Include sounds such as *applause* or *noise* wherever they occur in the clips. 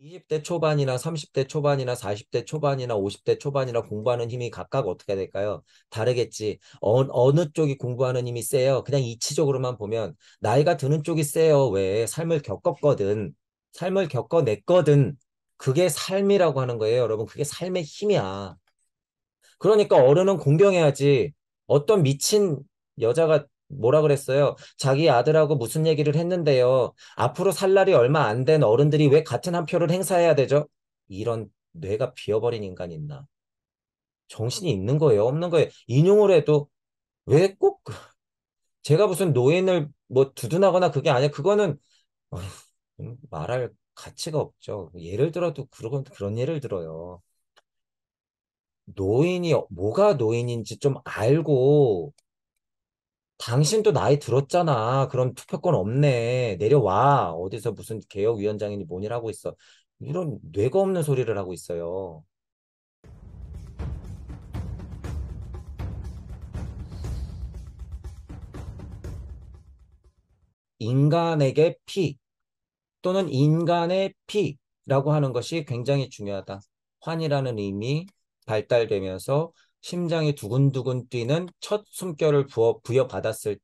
20대 초반이나 30대 초반이나 40대 초반이나 50대 초반이나 공부하는 힘이 각각 어떻게 될까요? 다르겠지. 어, 어느 쪽이 공부하는 힘이 세요? 그냥 이치적으로만 보면 나이가 드는 쪽이 세요. 왜? 삶을 겪었거든. 삶을 겪어냈거든. 그게 삶이라고 하는 거예요, 여러분. 그게 삶의 힘이야. 그러니까 어른은 공경해야지. 어떤 미친 여자가 뭐라 그랬어요? 자기 아들하고 무슨 얘기를 했는데요. 앞으로 살 날이 얼마 안 된 어른들이 왜 같은 한 표를 행사해야 되죠? 이런 뇌가 비어버린 인간 있나? 정신이 있는 거예요, 없는 거예요. 인용을 해도 왜꼭 그 *laughs* 제가 무슨 노인을 뭐 두둔하거나 그게 아니야. 그거는 *laughs* 음, 말할 가치가 없죠. 예를 들어도 그런 그런 예를 들어요. 노인이 뭐가 노인인지 좀 알고 당신도 나이 들었잖아. 그럼 투표권 없네. 내려와. 어디서 무슨 개혁위원장이니 뭐니 하고 있어. 이런 뇌가 없는 소리를 하고 있어요. 인간에게 피 또는 인간의 피라고 하는 것이 굉장히 중요하다. 환이라는 의미 발달되면서 심장이 두근두근 뛰는 첫 숨결을 부어, 부여받았을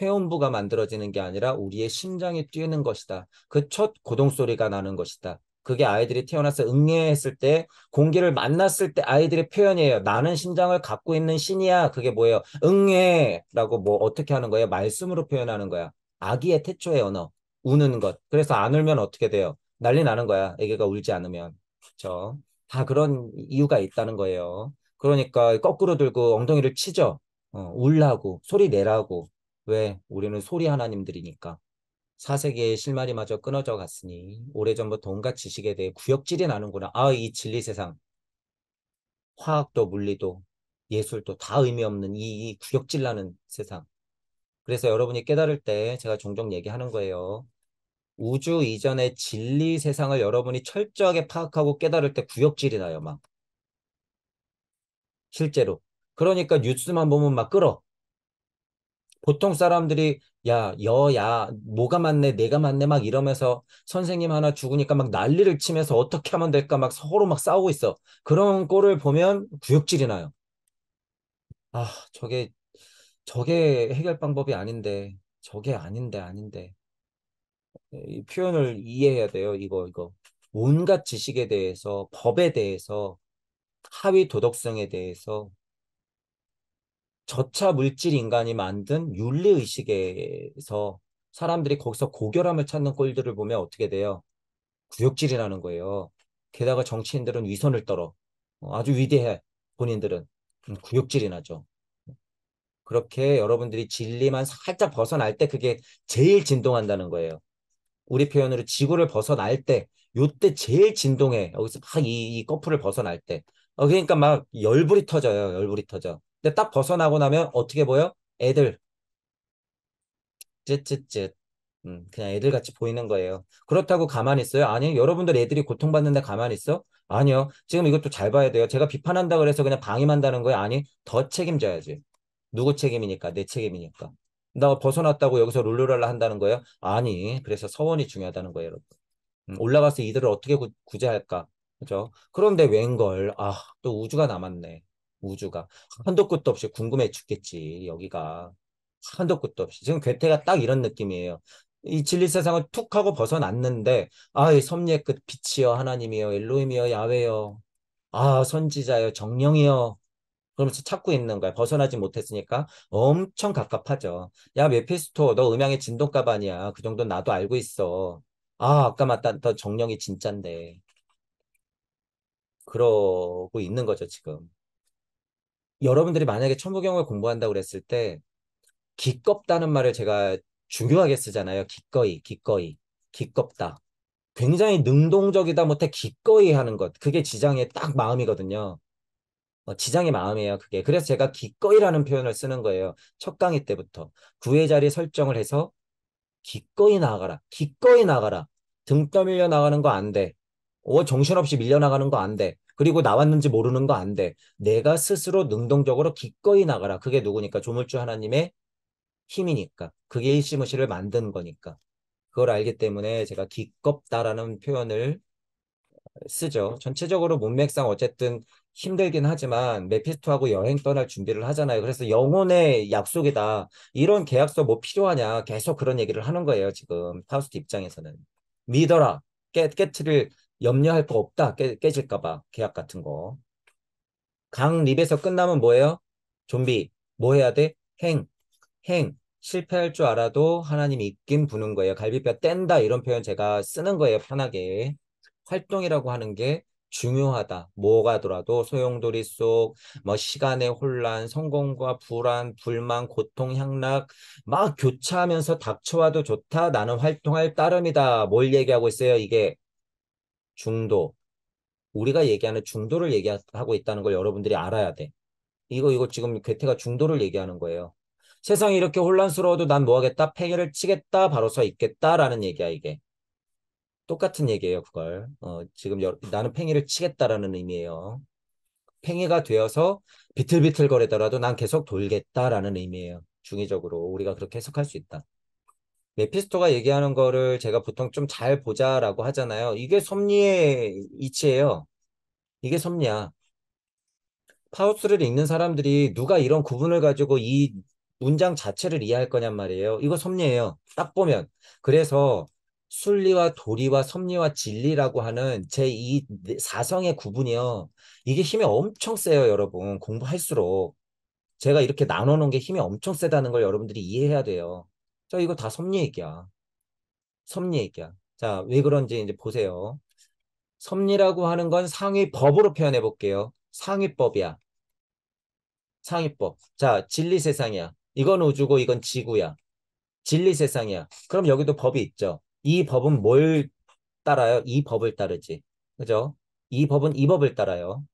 때회원부가 만들어지는 게 아니라 우리의 심장이 뛰는 것이다. 그 첫 고동소리가 나는 것이다. 그게 아이들이 태어나서 응애했을 때 공기를 만났을 때 아이들의 표현이에요. 나는 심장을 갖고 있는 신이야. 그게 뭐예요? 응애라고 뭐 어떻게 하는 거예요? 말씀으로 표현하는 거야. 아기의 태초의 언어. 우는 것. 그래서 안 울면 어떻게 돼요? 난리 나는 거야. 애기가 울지 않으면. 그렇죠? 다 그런 이유가 있다는 거예요. 그러니까 거꾸로 들고 엉덩이를 치죠. 어, 울라고 소리 내라고 왜 우리는 소리 하나님들이니까 사세계의 실마리마저 끊어져 갔으니 오래전부터 온갖 지식에 대해 구역질이 나는구나. 아 이 진리 세상 화학도 물리도 예술도 다 의미 없는 이, 이 구역질 나는 세상. 그래서 여러분이 깨달을 때 제가 종종 얘기하는 거예요. 우주 이전의 진리 세상을 여러분이 철저하게 파악하고 깨달을 때 구역질이 나요, 막. 실제로. 그러니까 뉴스만 보면 막 끌어. 보통 사람들이 야, 여야, 뭐가 맞네, 내가 맞네 막 이러면서 선생님 하나 죽으니까 막 난리를 치면서 어떻게 하면 될까 막 서로 막 싸우고 있어. 그런 꼴을 보면 구역질이 나요. 아, 저게 저게 해결 방법이 아닌데, 저게 아닌데, 아닌데. 이 표현을 이해해야 돼요. 이거, 이거. 온갖 지식에 대해서, 법에 대해서, 하위 도덕성에 대해서 저차 물질 인간이 만든 윤리의식에서 사람들이 거기서 고결함을 찾는 꼴들을 보면 어떻게 돼요? 구역질이라는 거예요. 게다가 정치인들은 위선을 떨어. 어, 아주 위대해. 본인들은. 구역질이 나죠. 그렇게 여러분들이 진리만 살짝 벗어날 때 그게 제일 진동한다는 거예요. 우리 표현으로 지구를 벗어날 때, 요때 제일 진동해. 여기서 막 이, 이 꺼풀을 벗어날 때. 어, 그러니까 막 열불이 터져요. 열불이 터져. 근데 딱 벗어나고 나면 어떻게 보여? 애들. 쯧쯧쯧. 음, 그냥 애들 같이 보이는 거예요. 그렇다고 가만히 있어요? 아니요. 여러분들 애들이 고통받는데 가만히 있어? 아니요. 지금 이것도 잘 봐야 돼요. 제가 비판한다 그래서 그냥 방임한다는 거예요? 아니, 더 책임져야지. 누구 책임이니까? 내 책임이니까. 나 벗어났다고 여기서 룰루랄라 한다는 거예요? 아니, 그래서 서원이 중요하다는 거예요, 여러분. 음, 올라가서 이들을 어떻게 구, 제할까 그죠? 그런데 웬걸, 아, 또 우주가 남았네. 우주가. 한도 끝도 없이 궁금해 죽겠지, 여기가. 한도 끝도 없이. 지금 괴테가 딱 이런 느낌이에요. 이 진리 세상을 툭 하고 벗어났는데, 아, 이 섭리의 끝 빛이여, 하나님이여, 엘로임이여, 야외여, 아, 선지자여, 정령이여. 그러면서 찾고 있는 거야. 벗어나지 못했으니까 엄청 갑갑하죠. 야, 메피스토, 너 음향의 진동가아이야그 정도는 나도 알고 있어. 아, 아까 맞다. 너 정령이 진짠데. 그러고 있는 거죠, 지금. 여러분들이 만약에 천부경을 공부한다고 그랬을 때 기껍다는 말을 제가 중요하게 쓰잖아요. 기꺼이, 기꺼이, 기껍다. 굉장히 능동적이다 못해 기꺼이 하는 것. 그게 지장의 딱 마음이거든요. 어, 지장의 마음이에요, 그게. 그래서 제가 기꺼이라는 표현을 쓰는 거예요. 첫 강의 때부터. 구회 자리 설정을 해서 기꺼이 나가라. 기꺼이 나가라. 등 떠밀려 나가는 거 안 돼. 어, 정신없이 밀려나가는 거 안 돼. 그리고 나왔는지 모르는 거 안 돼. 내가 스스로 능동적으로 기꺼이 나가라. 그게 누구니까? 조물주 하나님의 힘이니까. 그게 일시무시를 만든 거니까. 그걸 알기 때문에 제가 기껍다라는 표현을 쓰죠. 전체적으로 문맥상 어쨌든 힘들긴 하지만 메피스토하고 여행 떠날 준비를 하잖아요. 그래서 영혼의 약속이다. 이런 계약서 뭐 필요하냐. 계속 그런 얘기를 하는 거예요. 지금 파우스트 입장에서는. 믿어라. 깨, 깨트릴 염려할 거 없다. 깨, 깨질까봐 계약 같은 거. 강 립에서 끝나면 뭐예요? 좀비. 뭐 해야 돼? 행. 행. 실패할 줄 알아도 하나님이 있긴 부는 거예요. 갈비뼈 뗀다 이런 표현 제가 쓰는 거예요. 편하게. 활동이라고 하는 게 중요하다. 뭐가더라도 소용돌이 속, 뭐, 시간의 혼란, 성공과 불안, 불만, 고통, 향락, 막 교차하면서 닥쳐와도 좋다. 나는 활동할 따름이다. 뭘 얘기하고 있어요, 이게? 중도, 우리가 얘기하는 중도를 얘기하고 있다는 걸 여러분들이 알아야 돼. 이거, 이거 지금 괴테가 중도를 얘기하는 거예요. 세상이 이렇게 혼란스러워도 난 뭐 하겠다? 팽개를 치겠다? 바로 서 있겠다라는 얘기야, 이게. 똑같은 얘기예요, 그걸. 어, 지금 여, 나는 팽이를 치겠다라는 의미예요. 팽이가 되어서 비틀비틀 거리더라도 난 계속 돌겠다라는 의미예요. 중의적으로 우리가 그렇게 해석할 수 있다. 메피스토가 얘기하는 거를 제가 보통 좀 잘 보자라고 하잖아요. 이게 섭리의 이치예요. 이게 섭리야. 파우스를 읽는 사람들이 누가 이런 구분을 가지고 이 문장 자체를 이해할 거냔 말이에요. 이거 섭리예요. 딱 보면. 그래서 순리와 도리와 섭리와 진리라고 하는 제2 사성의 구분이요. 이게 힘이 엄청 세요, 여러분. 공부할수록. 제가 이렇게 나눠놓은 게 힘이 엄청 세다는 걸 여러분들이 이해해야 돼요. 자, 이거 다 섭리 얘기야. 섭리 얘기야. 자, 왜 그런지 이제 보세요. 섭리라고 하는 건 상위법으로 표현해 볼게요. 상위법이야. 상위법. 자, 진리 세상이야. 이건 우주고 이건 지구야. 진리 세상이야. 그럼 여기도 법이 있죠. 이 법은 뭘 따라요? 이 법을 따르지. 그죠? 이 법은 이 법을 따라요.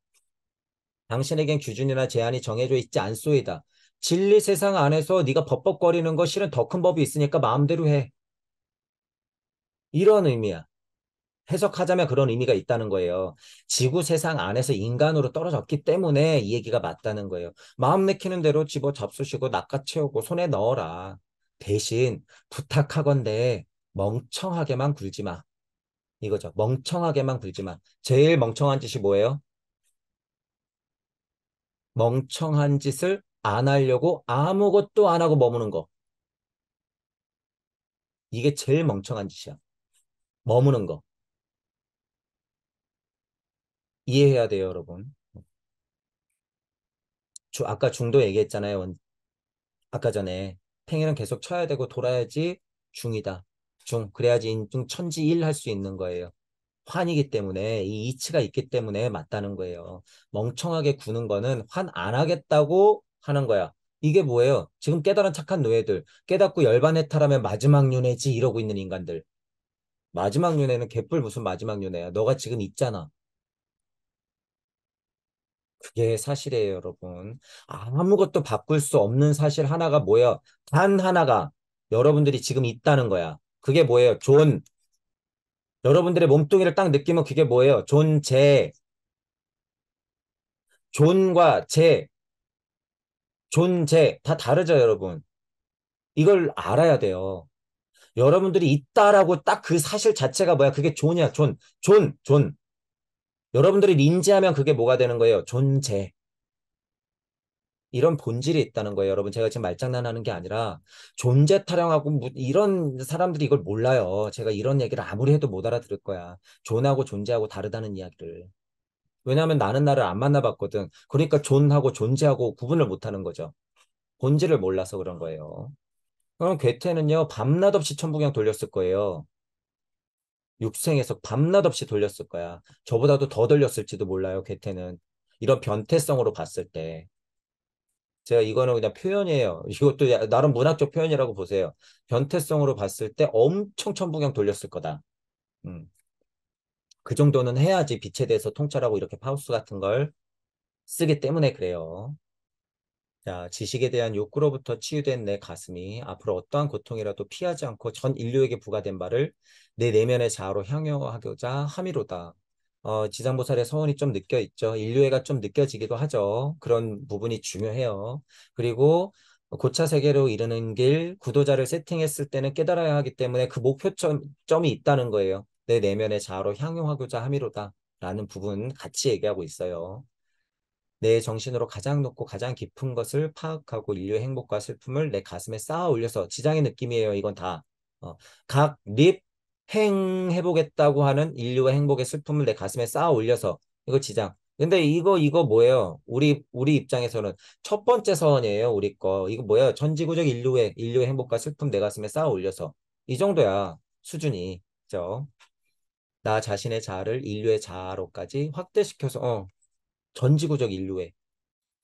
당신에겐 기준이나 제한이 정해져 있지 않소이다. 진리 세상 안에서 네가 벅벅거리는거 실은 더 큰 법이 있으니까 마음대로 해. 이런 의미야. 해석하자면 그런 의미가 있다는 거예요. 지구 세상 안에서 인간으로 떨어졌기 때문에 이 얘기가 맞다는 거예요. 마음 내키는 대로 집어 잡수시고 낚아채우고 손에 넣어라. 대신 부탁하건대 멍청하게만 굴지 마. 이거죠. 멍청하게만 굴지 마. 제일 멍청한 짓이 뭐예요? 멍청한 짓을 안 하려고 아무것도 안 하고 머무는 거. 이게 제일 멍청한 짓이야. 머무는 거. 이해해야 돼요, 여러분. 주, 아까 중도 얘기했잖아요. 원, 아까 전에 팽이는 계속 쳐야 되고 돌아야지 중이다. 중. 그래야지 인중 천지일 할 수 있는 거예요. 환이기 때문에 이 이치가 있기 때문에 맞다는 거예요. 멍청하게 구는 거는 환 안 하겠다고 하는 거야. 이게 뭐예요? 지금 깨달은 착한 노예들, 깨닫고 열반해타라면 마지막 윤회지 이러고 있는 인간들. 마지막 윤회는 개뿔 무슨 마지막 윤회야. 너가 지금 있잖아. 그게 사실이에요, 여러분. 아무것도 바꿀 수 없는 사실 하나가 뭐예요단 하나가 여러분들이 지금 있다는 거야. 그게 뭐예요? 존. 여러분들의 몸뚱이를 딱 느끼면 그게 뭐예요? 존재. 존과 재. 존재 다 다르죠, 여러분. 이걸 알아야 돼요. 여러분들이 있다라고 딱 그 사실 자체가 뭐야? 그게 존이야. 존, 존, 존. 여러분들이 인지하면 그게 뭐가 되는 거예요? 존재. 이런 본질이 있다는 거예요. 여러분, 제가 지금 말장난하는 게 아니라 존재 타령하고 뭐 이런 사람들이 이걸 몰라요. 제가 이런 얘기를 아무리 해도 못 알아들을 거야. 존하고 존재하고 다르다는 이야기를. 왜냐하면 나는 나를 안 만나봤거든. 그러니까 존하고 존재하고 구분을 못하는 거죠. 본질을 몰라서 그런 거예요. 그럼 괴테는요 밤낮 없이 천부경 돌렸을 거예요. 육생에서 밤낮 없이 돌렸을 거야. 저보다도 더 돌렸을지도 몰라요. 괴테는 이런 변태성으로 봤을 때 제가 이거는 그냥 표현이에요. *laughs* 이것도 나름 문학적 표현이라고 보세요. 변태성으로 봤을 때 엄청 천부경 돌렸을 거다. 음. 그 정도는 해야지 빛에 대해서 통찰하고 이렇게 파우스 같은 걸 쓰기 때문에 그래요. 자, 지식에 대한 욕구로부터 치유된 내 가슴이 앞으로 어떠한 고통이라도 피하지 않고 전 인류에게 부과된 바를 내 내면의 자아로 향유하고자 함이로다. 어, 지상보살의 서원이 좀 느껴 있죠. 인류애가 좀 느껴지기도 하죠. 그런 부분이 중요해요. 그리고 고차 세계로 이르는 길 구도자를 세팅했을 때는 깨달아야 하기 때문에 그 목표점이 있다는 거예요. 내 내면의 자아로 향용하고자 함이로다 라는 부분 같이 얘기하고 있어요. 내 정신으로 가장 높고 가장 깊은 것을 파악하고 인류의 행복과 슬픔을 내 가슴에 쌓아 올려서 지장의 느낌이에요. 이건 다. 어, 각, 립, 행 해보겠다고 하는 인류의 행복의 슬픔을 내 가슴에 쌓아 올려서 이거 지장. 근데 이거 이거 뭐예요? 우리 우리 입장에서는 첫 번째 서원이에요. 우리 거 이거 뭐예요 전지구적 인류의 인류의 행복과 슬픔 내 가슴에 쌓아 올려서 이 정도야 수준이 그죠? 나 자신의 자아를 인류의 자아로까지 확대시켜서 어, 전지구적 인류의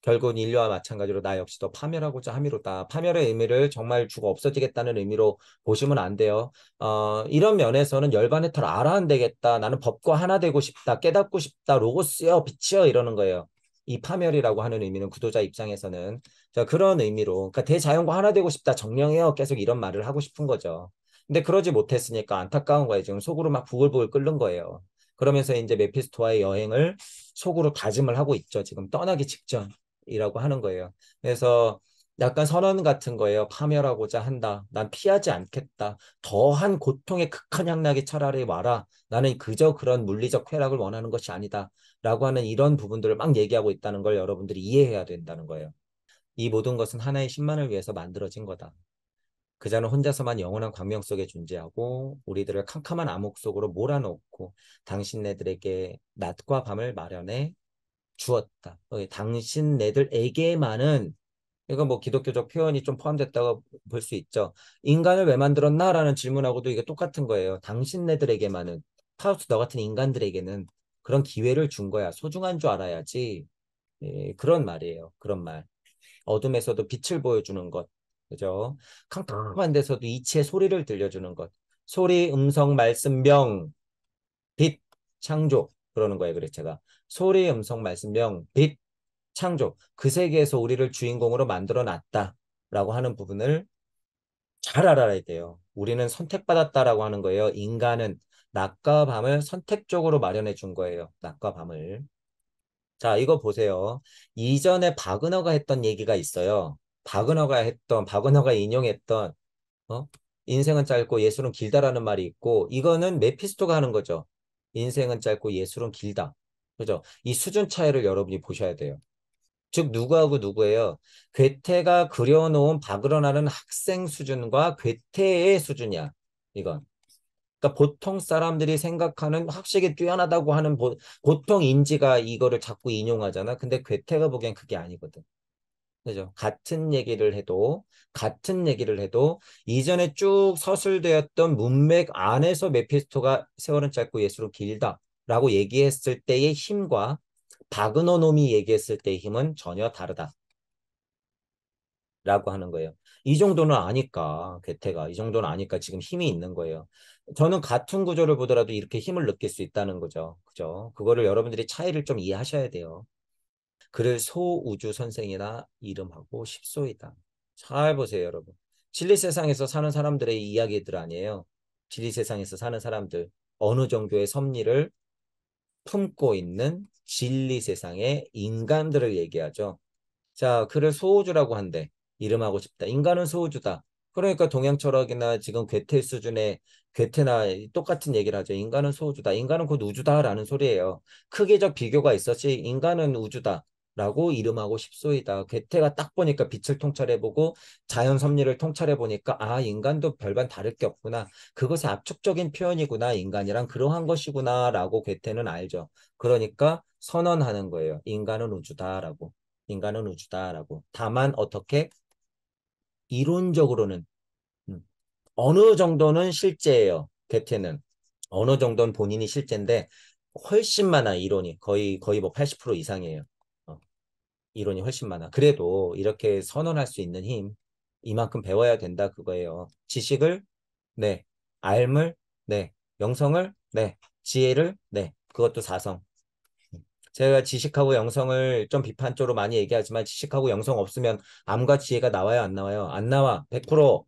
결국은 인류와 마찬가지로 나 역시도 파멸하고자 함이로다. 파멸의 의미를 정말 죽어 없어지겠다는 의미로 보시면 안 돼요. 어, 이런 면에서는 열반의 털 알아 안 되겠다. 나는 법과 하나 되고 싶다. 깨닫고 싶다. 로고스여 빛이여 이러는 거예요. 이 파멸이라고 하는 의미는 구도자 입장에서는 자, 그런 의미로 그러니까 대자연과 하나 되고 싶다. 정령해요 계속 이런 말을 하고 싶은 거죠. 근데 그러지 못했으니까 안타까운 거예요. 지금 속으로 막 부글부글 끓는 거예요. 그러면서 이제 메피스토와의 여행을 속으로 다짐을 하고 있죠. 지금 떠나기 직전이라고 하는 거예요. 그래서 약간 선언 같은 거예요. 파멸하고자 한다. 난 피하지 않겠다. 더한 고통의 극한 향락이 차라리 와라. 나는 그저 그런 물리적 쾌락을 원하는 것이 아니다. 라고 하는 이런 부분들을 막 얘기하고 있다는 걸 여러분들이 이해해야 된다는 거예요. 이 모든 것은 하나의 신만을 위해서 만들어진 거다. 그자는 혼자서만 영원한 광명 속에 존재하고 우리들을 캄캄한 암흑 속으로 몰아넣고 당신네들에게 낮과 밤을 마련해 주었다. 어, 당신네들에게만은 이거 뭐 기독교적 표현이 좀 포함됐다고 볼 수 있죠. 인간을 왜 만들었나라는 질문하고도 이게 똑같은 거예요. 당신네들에게만은 파우스 너 같은 인간들에게는 그런 기회를 준 거야. 소중한 줄 알아야지. 예, 그런 말이에요. 그런 말. 어둠에서도 빛을 보여주는 것. 그죠? 캄캄한 데서도 이치의 소리를 들려주는 것. 소리, 음성, 말씀, 명, 빛, 창조. 그러는 거예요. 그래서 제가 소리, 음성, 말씀, 명, 빛, 창조. 그 세계에서 우리를 주인공으로 만들어 놨다라고 하는 부분을 잘 알아야 돼요. 우리는 선택받았다라고 하는 거예요. 인간은 낮과 밤을 선택적으로 마련해 준 거예요. 낮과 밤을. 자, 이거 보세요. 이전에 박은어가 했던 얘기가 있어요. 박은허가 했던 박은허가 인용했던 어? 인생은 짧고 예술은 길다라는 말이 있고 이거는 메피스토가 하는 거죠. 인생은 짧고 예술은 길다. 그죠? 이 수준 차이를 여러분이 보셔야 돼요. 즉 누구하고 누구예요? 괴테가 그려놓은 박으러나는 학생 수준과 괴테의 수준이야. 이건. 그러니까 보통 사람들이 생각하는 확실히 뛰어나다고 하는 보, 통 인지가 이거를 자꾸 인용하잖아. 근데 괴테가 보기엔 그게 아니거든. 그죠? 같은 얘기를 해도 같은 얘기를 해도 이전에 쭉 서술되었던 문맥 안에서 메피스토가 세월은 짧고 예수로 길다라고 얘기했을 때의 힘과 바그너 놈이 얘기했을 때의 힘은 전혀 다르다. 라고 하는 거예요. 이 정도는 아니까 괴테가 이 정도는 아니까 지금 힘이 있는 거예요. 저는 같은 구조를 보더라도 이렇게 힘을 느낄 수 있다는 거죠. 그죠? 그거를 여러분들이 차이를 좀 이해하셔야 돼요. 그를 소우주 선생이라 이름하고 싶소이다. 잘 보세요, 여러분. 진리 세상에서 사는 사람들의 이야기들 아니에요. 진리 세상에서 사는 사람들 어느 정도의 섭리를 품고 있는 진리 세상의 인간들을 얘기하죠. 자, 그를 소우주라고 한데 이름하고 싶다. 인간은 소우주다. 그러니까 동양 철학이나 지금 괴테 수준의 괴테나 똑같은 얘기를 하죠. 인간은 소우주다. 인간은 곧 우주다라는 소리예요. 크게적 비교가 있었지 인간은 우주다. 라고 이름하고 싶소이다. 괴테가 딱 보니까 빛을 통찰해보고 자연 섭리를 통찰해보니까 아 인간도 별반 다를 게 없구나. 그것의 압축적인 표현이구나. 인간이란 그러한 것이구나. 라고 괴테는 알죠. 그러니까 선언하는 거예요. 인간은 우주다라고. 인간은 우주다라고. 다만 어떻게? 이론적으로는 음. 어느 정도는 실제예요. 괴테는. 어느 정도는 본인이 실제인데 훨씬 많아 이론이 거의 거의 뭐 80% 이상이에요. 이론이 훨씬 많아. 그래도 이렇게 선언할 수 있는 힘 이만큼 배워야 된다 그거예요. 지식을 네, 알물 네, 영성을 네, 지혜를 네, 그것도 사성. 제가 지식하고 영성을 좀 비판적으로 많이 얘기하지만 지식하고 영성 없으면 암과 지혜가 나와요 안 나와요 안 나와 100%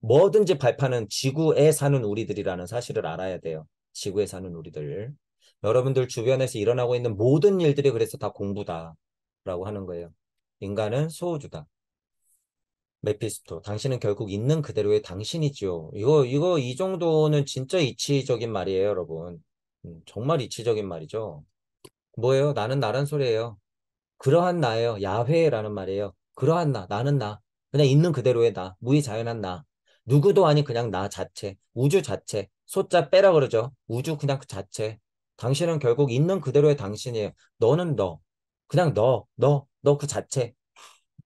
뭐든지 발판은 지구에 사는 우리들이라는 사실을 알아야 돼요. 지구에 사는 우리들. 여러분들 주변에서 일어나고 있는 모든 일들이 그래서 다 공부다. 라고 하는 거예요. 인간은 소우주다. 메피스토. 당신은 결국 있는 그대로의 당신이지요. 이거, 이거, 이 정도는 진짜 이치적인 말이에요, 여러분. 음, 정말 이치적인 말이죠. 뭐예요? 나는 나란 소리예요. 그러한 나예요. 야훼라는 말이에요. 그러한 나, 나는 나. 그냥 있는 그대로의 나. 무의자연한 나. 누구도 아닌 그냥 나 자체. 우주 자체. 소자 빼라 그러죠. 우주 그냥 그 자체. 당신은 결국 있는 그대로의 당신이에요. 너는 너. 그냥 너, 너, 너 그 자체.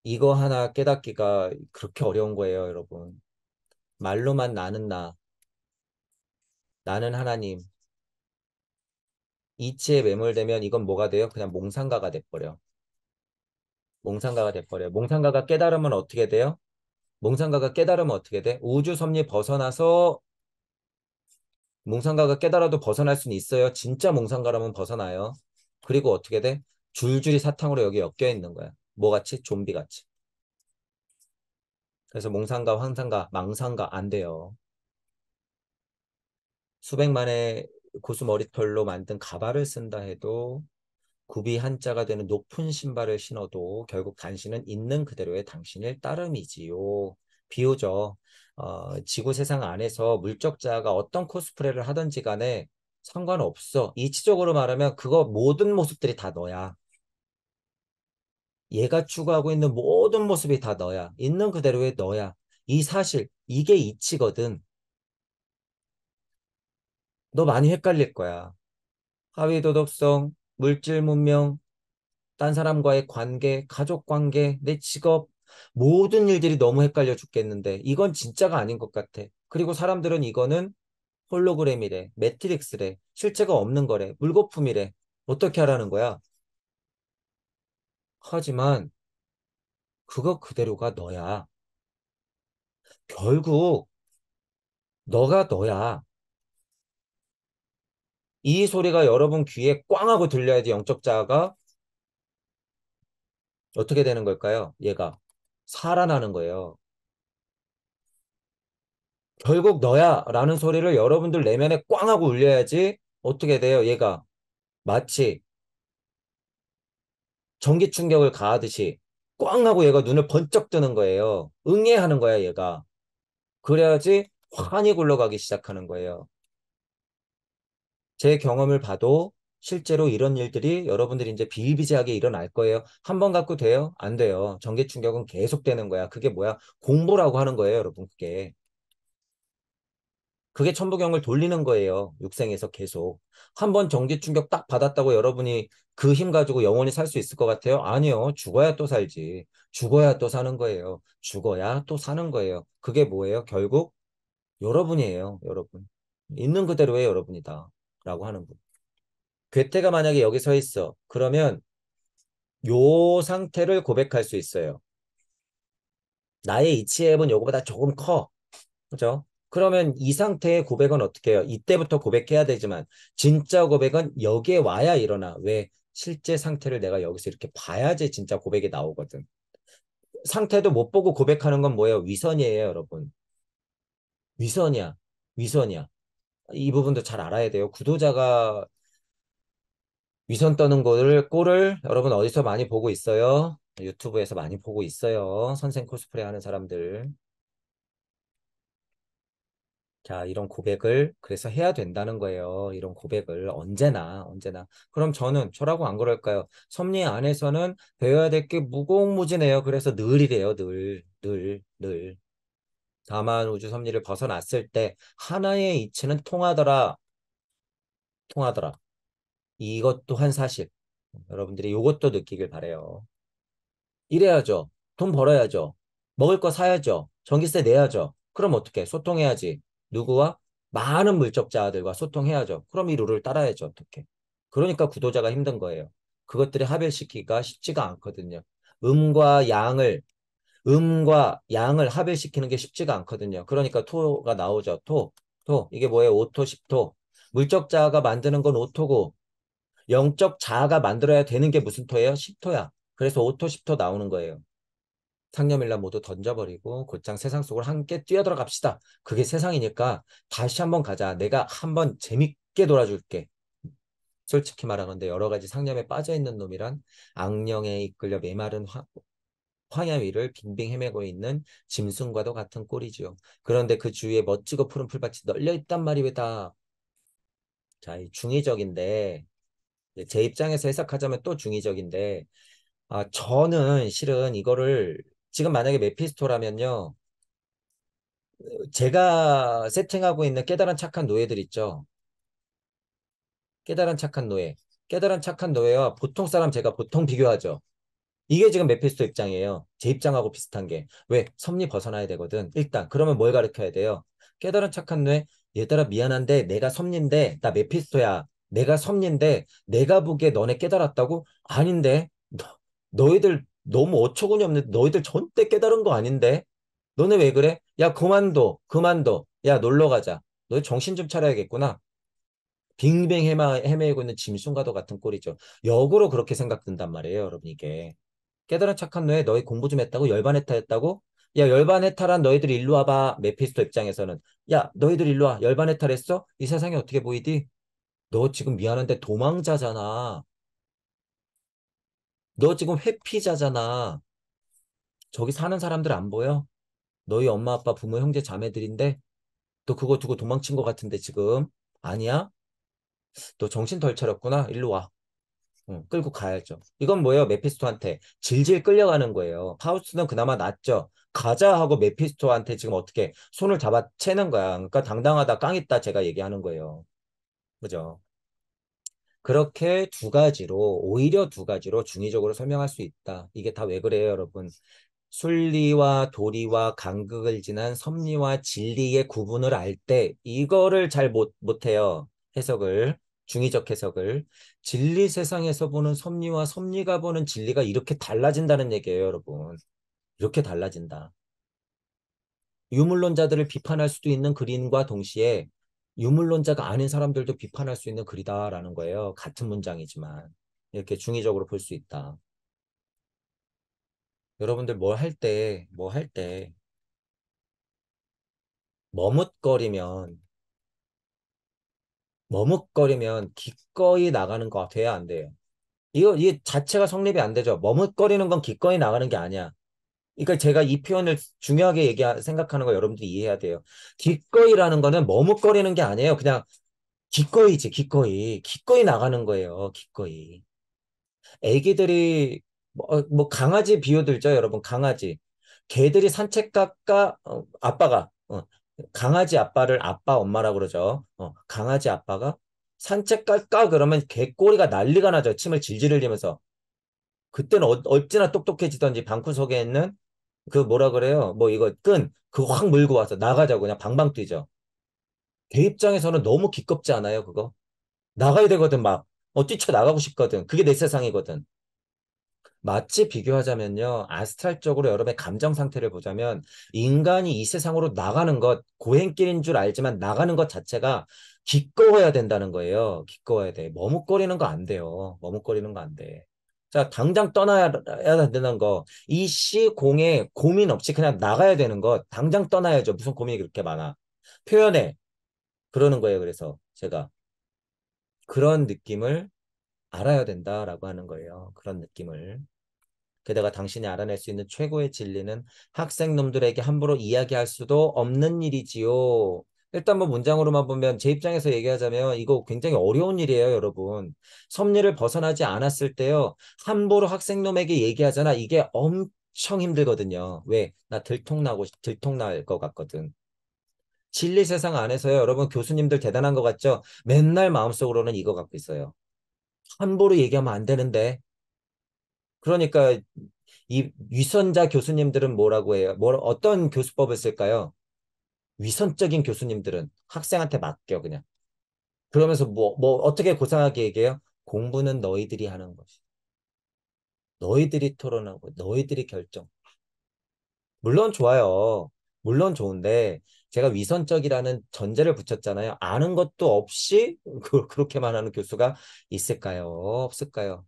이거 하나 깨닫기가 그렇게 어려운 거예요, 여러분. 말로만 나는 나. 나는 하나님. 이치에 매몰되면 이건 뭐가 돼요? 그냥 몽상가가 돼버려. 몽상가가 돼버려. 몽상가가 깨달으면 어떻게 돼요? 몽상가가 깨달으면 어떻게 돼? 우주 섭리 벗어나서 몽상가가 깨달아도 벗어날 수는 있어요. 진짜 몽상가라면 벗어나요. 그리고 어떻게 돼? 줄줄이 사탕으로 여기 엮여 있는 거야. 뭐같이? 좀비같이. 그래서 몽상가, 황상가, 망상가 안 돼요. 수백만의 고수 머리털로 만든 가발을 쓴다 해도 구비 한자가 되는 높은 신발을 신어도 결국 당신은 있는 그대로의 당신일 따름이지요. 비오죠. 어, 지구 세상 안에서 물적자가 어떤 코스프레를 하든지 간에 상관없어. 이치적으로 말하면 그거 모든 모습들이 다 너야. 얘가 추구하고 있는 모든 모습이 다 너야. 있는 그대로의 너야. 이 사실, 이게 이치거든. 너 많이 헷갈릴 거야. 하위 도덕성, 물질 문명, 딴 사람과의 관계, 가족 관계, 내 직업, 모든 일들이 너무 헷갈려 죽겠는데, 이건 진짜가 아닌 것 같아. 그리고 사람들은 이거는 홀로그램이래, 매트릭스래, 실체가 없는 거래, 물거품이래. 어떻게 하라는 거야? 하지만 그거 그대로가 너야. 결국 너가 너야. 이 소리가 여러분 귀에 꽝 하고 들려야지 영적자가 어떻게 되는 걸까요? 얘가 살아나는 거예요. 결국 너야 라는 소리를 여러분들 내면에 꽝 하고 울려야지 어떻게 돼요? 얘가 마치 전기 충격을 가하듯이 꽝 하고 얘가 눈을 번쩍 뜨는 거예요. 응애하는 거야 얘가. 그래야지 환히 굴러가기 시작하는 거예요. 제 경험을 봐도 실제로 이런 일들이 여러분들이 이제 비일비재하게 일어날 거예요. 한 번 갖고 돼요? 안 돼요. 전기 충격은 계속 되는 거야. 그게 뭐야? 공부라고 하는 거예요, 여러분. 그게. 그게 천부경을 돌리는 거예요. 육생에서 계속. 한 번 정지 충격 딱 받았다고 여러분이 그 힘 가지고 영원히 살 수 있을 것 같아요? 아니요. 죽어야 또 살지. 죽어야 또 사는 거예요. 죽어야 또 사는 거예요. 그게 뭐예요? 결국 여러분이에요. 여러분. 있는 그대로의 여러분이다. 라고 하는 분. 괴테가 만약에 여기 서 있어. 그러면 요 상태를 고백할 수 있어요. 나의 이치 앱은 요거보다 조금 커. 그죠? 그러면 이 상태의 고백은 어떻게 해요? 이때부터 고백해야 되지만 진짜 고백은 여기에 와야 일어나. 왜? 실제 상태를 내가 여기서 이렇게 봐야지 진짜 고백이 나오거든. 상태도 못 보고 고백하는 건 뭐예요? 위선이에요, 여러분. 위선이야. 위선이야. 이 부분도 잘 알아야 돼요. 구도자가 위선 떠는 거를 꼴을 여러분 어디서 많이 보고 있어요? 유튜브에서 많이 보고 있어요. 선생 코스프레 하는 사람들. 자, 이런 고백을 그래서 해야 된다는 거예요. 이런 고백을 언제나, 언제나. 그럼 저는, 저라고 안 그럴까요? 섭리 안에서는 배워야 될 게 무공무진해요. 그래서 늘이래요. 늘, 늘, 늘. 다만 우주 섭리를 벗어났을 때 하나의 이치는 통하더라. 통하더라. 이것 도한 사실. 여러분들이 이것도 느끼길 바래요. 이래야죠. 돈 벌어야죠. 먹을 거 사야죠. 전기세 내야죠. 그럼 어떻게? 소통해야지. 누구와 많은 물적자들과 소통해야죠. 그럼 이 룰을 따라야죠. 어떻게. 그러니까 구도자가 힘든 거예요. 그것들을 합일시키기가 쉽지가 않거든요. 음과 양을 음과 양을 합일시키는 게 쉽지가 않거든요. 그러니까 토가 나오죠. 토. 토. 이게 뭐예요? 오토십토 물적자가 만드는 건 오토고 영적 자아가 만들어야 되는 게 무슨 토예요? 십토야 그래서 오토십토 나오는 거예요. 상념일란 모두 던져버리고 곧장 세상 속으로 함께 뛰어들어갑시다. 그게 세상이니까 다시 한번 가자. 내가 한번 재밌게 돌아줄게 솔직히 말하건데 여러 가지 상념에 빠져있는 놈이란 악령에 이끌려 메마른 화, 황야 위를 빙빙 헤매고 있는 짐승과도 같은 꼴이지요. 그런데 그 주위에 멋지고 푸른 풀밭이 널려 있단 말이 왜다. 자, 이 중의적인데 제 입장에서 해석하자면 또 중의적인데 아, 저는 실은 이거를 지금 만약에 메피스토라면요. 제가 세팅하고 있는 깨달은 착한 노예들 있죠. 깨달은 착한 노예. 깨달은 착한 노예와 보통 사람 제가 보통 비교하죠. 이게 지금 메피스토 입장이에요. 제 입장하고 비슷한 게. 왜? 섭리 벗어나야 되거든. 일단 그러면 뭘 가르쳐야 돼요? 깨달은 착한 노예. 얘들아 미안한데 내가 섭리인데 나 메피스토야. 내가 섭리인데 내가 보기에 너네 깨달았다고? 아닌데 너, 너희들 너무 어처구니 없는데 너희들 전 때 깨달은 거 아닌데 너네 왜 그래? 야 그만둬 그만둬 야 놀러 가자 너희 정신 좀 차려야겠구나 빙빙 헤마, 헤매고 있는 짐승과도 같은 꼴이죠 역으로 그렇게 생각된단 말이에요 여러분 이게 깨달은 착한 뇌 너희 공부 좀 했다고 열반했다 했다고 야 열반해탈한 너희들 일로 와봐 메피스토 입장에서는 야 너희들 일로 와 열반해탈했어? 이 세상이 어떻게 보이디? 너 지금 미안한데 도망자잖아 너 지금 회피자잖아. 저기 사는 사람들 안 보여? 너희 엄마, 아빠, 부모, 형제, 자매들인데? 너 그거 두고 도망친 것 같은데 지금? 아니야? 너 정신 덜 차렸구나. 일로 와. 응, 끌고 가야죠. 이건 뭐예요? 메피스토한테 질질 끌려가는 거예요. 파우스는 그나마 낫죠. 가자 하고 메피스토한테 지금 어떻게 손을 잡아채는 거야. 그러니까 당당하다, 깡있다 제가 얘기하는 거예요. 그죠? 그렇게 두 가지로 오히려 두 가지로 중의적으로 설명할 수 있다. 이게 다 왜 그래요, 여러분? 순리와 도리와 간극을 지난 섭리와 진리의 구분을 알 때 이거를 잘 못 못해요. 해석을 중의적 해석을 진리 세상에서 보는 섭리와 섭리가 보는 진리가 이렇게 달라진다는 얘기예요, 여러분. 이렇게 달라진다. 유물론자들을 비판할 수도 있는 그림과 동시에 유물론자가 아닌 사람들도 비판할 수 있는 글이다라는 거예요. 같은 문장이지만 이렇게 중의적으로 볼 수 있다. 여러분들 뭘할 뭐 때, 뭐 할 때 머뭇거리면 머뭇거리면 기꺼이 나가는 거 돼야 안 돼요. 이거 이 자체가 성립이 안 되죠. 머뭇거리는 건 기꺼이 나가는 게 아니야. 그러니까 제가 이 표현을 중요하게 얘기 생각하는 거 여러분들이 이해해야 돼요. 기꺼이라는 거는 머뭇거리는 게 아니에요. 그냥 기꺼이지, 기꺼이. 기꺼이 나가는 거예요, 기꺼이. 애기들이, 뭐, 어, 뭐 강아지 비유들죠, 여러분, 강아지. 개들이 산책가까, 어, 아빠가, 어, 강아지 아빠를 아빠 엄마라고 그러죠. 어, 강아지 아빠가 산책 갈까? 그러면 개 꼬리가 난리가 나죠. 침을 질질 흘리면서. 그때는 어, 어찌나 똑똑해지던지 방구석에 있는 그 뭐라 그래요? 뭐 이거 끈 그거 확 물고 와서 나가자고 그냥 방방 뛰죠. 걔 입장에서는 너무 기겁지 않아요, 그거? 나가야 되거든, 막. 어, 뛰쳐나가고 싶거든. 그게 내 세상이거든. 마치 비교하자면요, 아스트랄적으로 여러분의 감정 상태를 보자면, 인간이 이 세상으로 나가는 것, 고행길인 줄 알지만 나가는 것 자체가 기꺼워야 된다는 거예요. 기꺼워야 돼. 머뭇거리는 거 안 돼요. 머뭇거리는 거 안 돼. 자, 당장 떠나야 되는 거, 이 시공에 고민 없이 그냥 나가야 되는 거, 당장 떠나야죠. 무슨 고민이 그렇게 많아. 표현해. 그러는 거예요. 그래서 제가 그런 느낌을 알아야 된다라고 하는 거예요. 그런 느낌을. 게다가 당신이 알아낼 수 있는 최고의 진리는 학생놈들에게 함부로 이야기할 수도 없는 일이지요. 일단 뭐 문장으로만 보면 제 입장에서 얘기하자면 이거 굉장히 어려운 일이에요, 여러분. 섭리를 벗어나지 않았을 때요. 함부로 학생놈에게 얘기하잖아. 이게 엄청 힘들거든요. 왜? 나 들통나고 들통날 것 같거든. 진리 세상 안에서요. 여러분 교수님들 대단한 것 같죠? 맨날 마음속으로는 이거 갖고 있어요. 함부로 얘기하면 안 되는데. 그러니까 이 위선자 교수님들은 뭐라고 해요? 뭘 어떤 교수법을 쓸까요? 위선적인 교수님들은 학생한테 맡겨 그냥. 그러면서 뭐, 뭐 어떻게 고상하게 얘기해요? 공부는 너희들이 하는 것이. 너희들이 토론하고 너희들이 결정. 물론 좋아요. 물론 좋은데 제가 위선적이라는 전제를 붙였잖아요. 아는 것도 없이 그, 그렇게만 하는 교수가 있을까요? 없을까요?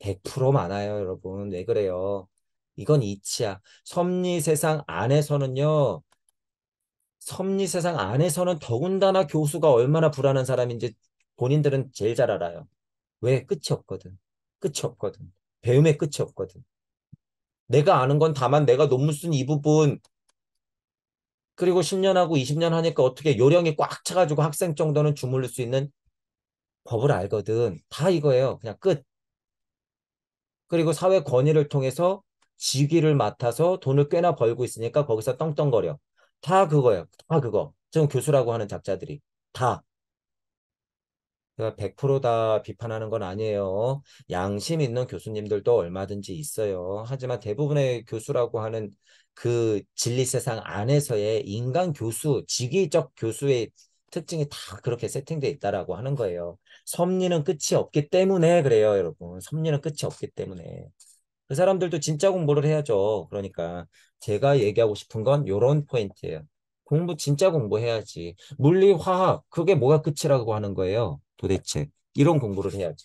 100% 많아요, 여러분. 왜 그래요? 이건 이치야. 섭리 세상 안에서는요, 섭리 세상 안에서는 더군다나 교수가 얼마나 불안한 사람인지 본인들은 제일 잘 알아요. 왜? 끝이 없거든. 끝이 없거든. 배움의 끝이 없거든. 내가 아는 건 다만 내가 논문 쓴 이 부분 그리고 10년하고 20년 하니까 어떻게 요령이 꽉 차가지고 학생 정도는 주물릴 수 있는 법을 알거든. 다 이거예요. 그냥 끝. 그리고 사회 권위를 통해서 직위를 맡아서 돈을 꽤나 벌고 있으니까 거기서 떵떵거려. 다 그거예요. 다 그거. 지금 교수라고 하는 작자들이 다. 100%다 그러니까 비판하는 건 아니에요. 양심 있는 교수님들도 얼마든지 있어요. 하지만 대부분의 교수라고 하는 그 진리 세상 안에서의 인간 교수, 직위적 교수의 특징이 다 그렇게 세팅되어 있다라고 하는 거예요. 섭리는 끝이 없기 때문에 그래요, 여러분. 섭리는 끝이 없기 때문에. 그 사람들도 진짜 공부를 해야죠. 그러니까 제가 얘기하고 싶은 건 요런 포인트예요. 공부 진짜 공부해야지. 물리, 화학, 그게 뭐가 끝이라고 하는 거예요. 도대체. 이런 공부를 해야지.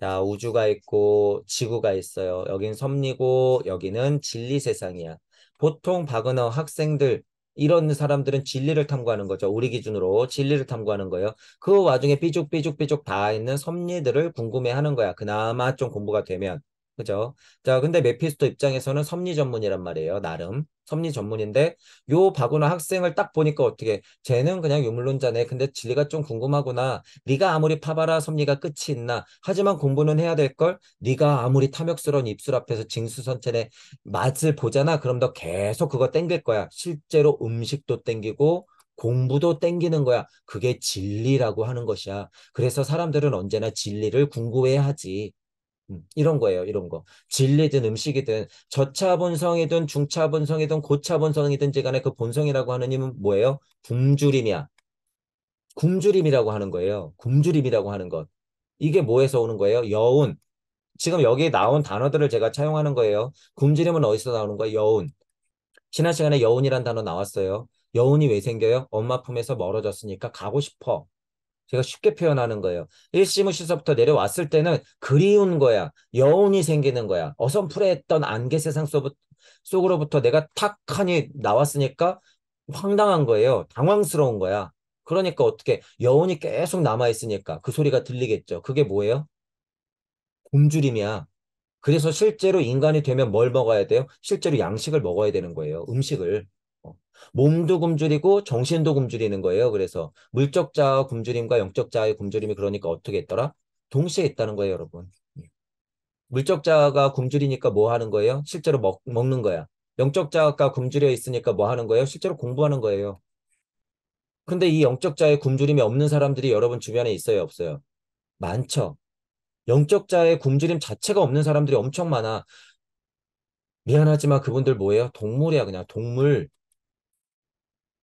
자, 우주가 있고 지구가 있어요. 여긴 섭리고 여기는 진리 세상이야. 보통 박은하 학생들 이런 사람들은 진리를 탐구하는 거죠. 우리 기준으로 진리를 탐구하는 거예요. 그 와중에 삐죽삐죽삐죽 다 있는 섭리들을 궁금해하는 거야. 그나마 좀 공부가 되면 그죠? 자, 근데 메피스토 입장에서는 섭리 전문이란 말이에요. 나름 섭리 전문인데 요 바구나 학생을 딱 보니까 어떻게 쟤는 그냥 유물론자네. 근데 진리가 좀 궁금하구나. 네가 아무리 파봐라 섭리가 끝이 있나. 하지만 공부는 해야 될 걸. 네가 아무리 탐욕스러운 입술 앞에서 징수선천의 맛을 보잖아. 그럼 너 계속 그거 땡길 거야. 실제로 음식도 땡기고 공부도 땡기는 거야. 그게 진리라고 하는 것이야. 그래서 사람들은 언제나 진리를 궁금해 하지. 음, 이런 거예요, 이런 거. 진리든 음식이든 저차 본성이든 중차 본성이든 고차 본성이든지 간에 그 본성이라고 하는 힘은 뭐예요? 굶주림이야. 굶주림이라고 하는 거예요. 굶주림이라고 하는 것. 이게 뭐에서 오는 거예요? 여운. 지금 여기에 나온 단어들을 제가 차용하는 거예요. 굶주림은 어디서 나오는 거예요? 여운. 지난 시간에 여운이란 단어 나왔어요. 여운이 왜 생겨요? 엄마 품에서 멀어졌으니까 가고 싶어. 제가 쉽게 표현하는 거예요. 일시무시서부터 내려왔을 때는 그리운 거야. 여운이 생기는 거야. 어선푸레했던 안개 세상 속으로부터 내가 탁 하니 나왔으니까 황당한 거예요. 당황스러운 거야. 그러니까 어떻게 여운이 계속 남아있으니까 그 소리가 들리겠죠. 그게 뭐예요? 굶주림이야. 그래서 실제로 인간이 되면 뭘 먹어야 돼요? 실제로 양식을 먹어야 되는 거예요. 음식을. 몸도 굶주리고 정신도 굶주리는 거예요. 그래서 물적 자아 굶주림과 영적 자아의 굶주림이 그러니까 어떻게 했더라? 동시에 있다는 거예요, 여러분. 예. 물적 자아가 굶주리니까 뭐 하는 거예요? 실제로 먹, 먹는 거야. 영적 자아가 굶주려 있으니까 뭐 하는 거예요? 실제로 공부하는 거예요. 근데 이 영적 자아의 굶주림이 없는 사람들이 여러분 주변에 있어요, 없어요? 많죠. 영적 자아의 굶주림 자체가 없는 사람들이 엄청 많아. 미안하지만 그분들 뭐예요? 동물이야, 그냥 동물.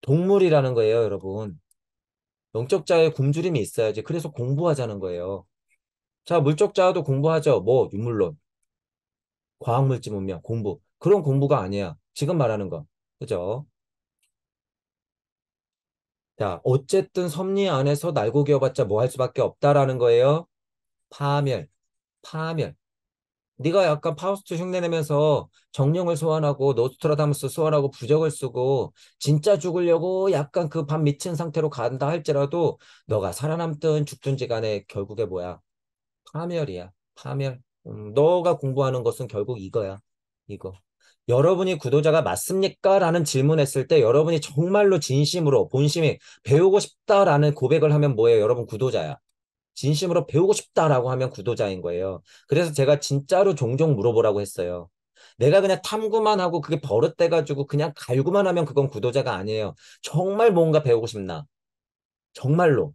동물이라는 거예요, 여러분. 영적자의 굶주림이 있어야지. 그래서 공부하자는 거예요. 자, 물적자도 공부하죠. 뭐, 유물론. 과학물질 문명, 공부. 그런 공부가 아니야. 지금 말하는 거. 그죠? 자, 어쨌든 섭리 안에서 날고 기어봤자 뭐 할 수밖에 없다라는 거예요. 파멸, 파멸. 네가 약간 파우스트 흉내내면서 정령을 소환하고 노스트라다무스 소환하고 부적을 쓰고 진짜 죽으려고 약간 그반 미친 상태로 간다 할지라도 너가 살아남든 죽든지 간에 결국에 뭐야 파멸이야 파멸 음, 너가 공부하는 것은 결국 이거야 이거 여러분이 구도자가 맞습니까? 라는 질문했을 때 여러분이 정말로 진심으로 본심이 배우고 싶다라는 고백을 하면 뭐예요? 여러분 구도자야. 진심으로 배우고 싶다라고 하면 구도자인 거예요. 그래서 제가 진짜로 종종 물어보라고 했어요. 내가 그냥 탐구만 하고 그게 버릇돼가지고 그냥 갈구만 하면 그건 구도자가 아니에요. 정말 뭔가 배우고 싶나? 정말로.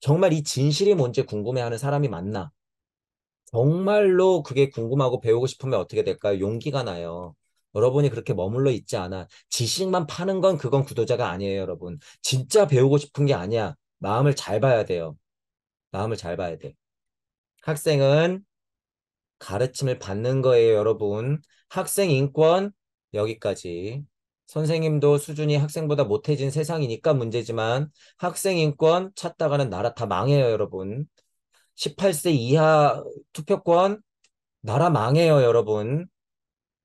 정말 이 진실이 뭔지 궁금해하는 사람이 맞나? 정말로 그게 궁금하고 배우고 싶으면 어떻게 될까요? 용기가 나요. 여러분이 그렇게 머물러 있지 않아. 지식만 파는 건 그건 구도자가 아니에요, 여러분. 진짜 배우고 싶은 게 아니야. 마음을 잘 봐야 돼요. 마음을 잘 봐야 돼. 학생은 가르침을 받는 거예요, 여러분. 학생 인권 여기까지. 선생님도 수준이 학생보다 못해진 세상이니까 문제지만 학생 인권 찾다가는 나라 다 망해요, 여러분. 18세 이하 투표권 나라 망해요, 여러분.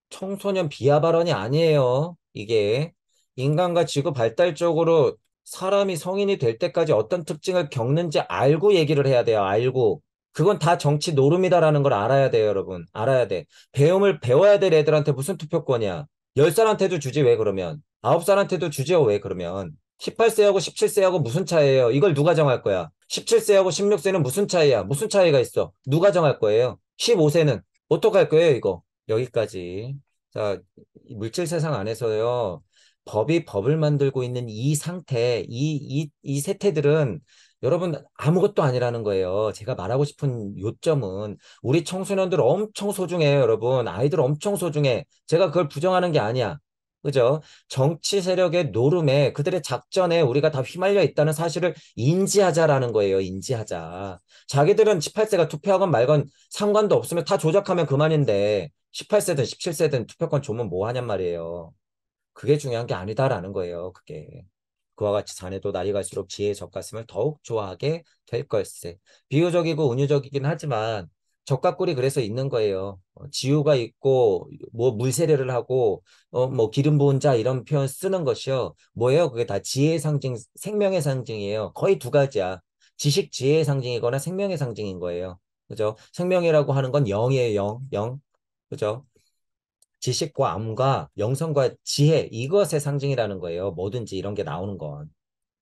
청소년 비하 발언이 아니에요. 이게 인간과 지구 발달적으로 사람이 성인이 될 때까지 어떤 특징을 겪는지 알고 얘기를 해야 돼요. 알고. 그건 다 정치 노름이다라는 걸 알아야 돼요, 여러분. 알아야 돼. 배움을 배워야 될 애들한테 무슨 투표권이야. 10살한테도 주지 왜 그러면? 9살한테도 주지 왜 그러면? 18세하고 17세하고 무슨 차이예요? 이걸 누가 정할 거야? 17세하고 16세는 무슨 차이야? 무슨 차이가 있어? 누가 정할 거예요? 15세는 어떡할 거예요, 이거? 여기까지. 자, 물질 세상 안에서요. 법이 법을 만들고 있는 이 상태, 이, 이, 이 세태들은 여러분 아무것도 아니라는 거예요. 제가 말하고 싶은 요점은 우리 청소년들 엄청 소중해요, 여러분. 아이들 엄청 소중해. 제가 그걸 부정하는 게 아니야. 그죠? 정치 세력의 노름에 그들의 작전에 우리가 다 휘말려 있다는 사실을 인지하자라는 거예요. 인지하자. 자기들은 18세가 투표하건 말건 상관도 없으면 다 조작하면 그만인데 18세든 17세든 투표권 주면 뭐 하냔 말이에요. 그게 중요한 게 아니다라는 거예요. 그게. 그와 같이 자네도 날이 갈수록 지혜의 젖가슴을 더욱 좋아하게 될 걸세. 비유적이고 은유적이긴 하지만 적가꿀이 그래서 있는 거예요. 어, 지유가 있고 뭐 물세례를 하고 어 뭐 기름 부은 자 이런 표현 쓰는 것이요. 뭐예요? 그게 다 지혜의 상징, 생명의 상징이에요. 거의 두 가지야. 지식 지혜의 상징이거나 생명의 상징인 거예요. 그죠? 생명이라고 하는 건 영이에요. 영, 영. 그죠? 지식과 암과 영성과 지혜 이것의 상징이라는 거예요. 뭐든지 이런 게 나오는 건.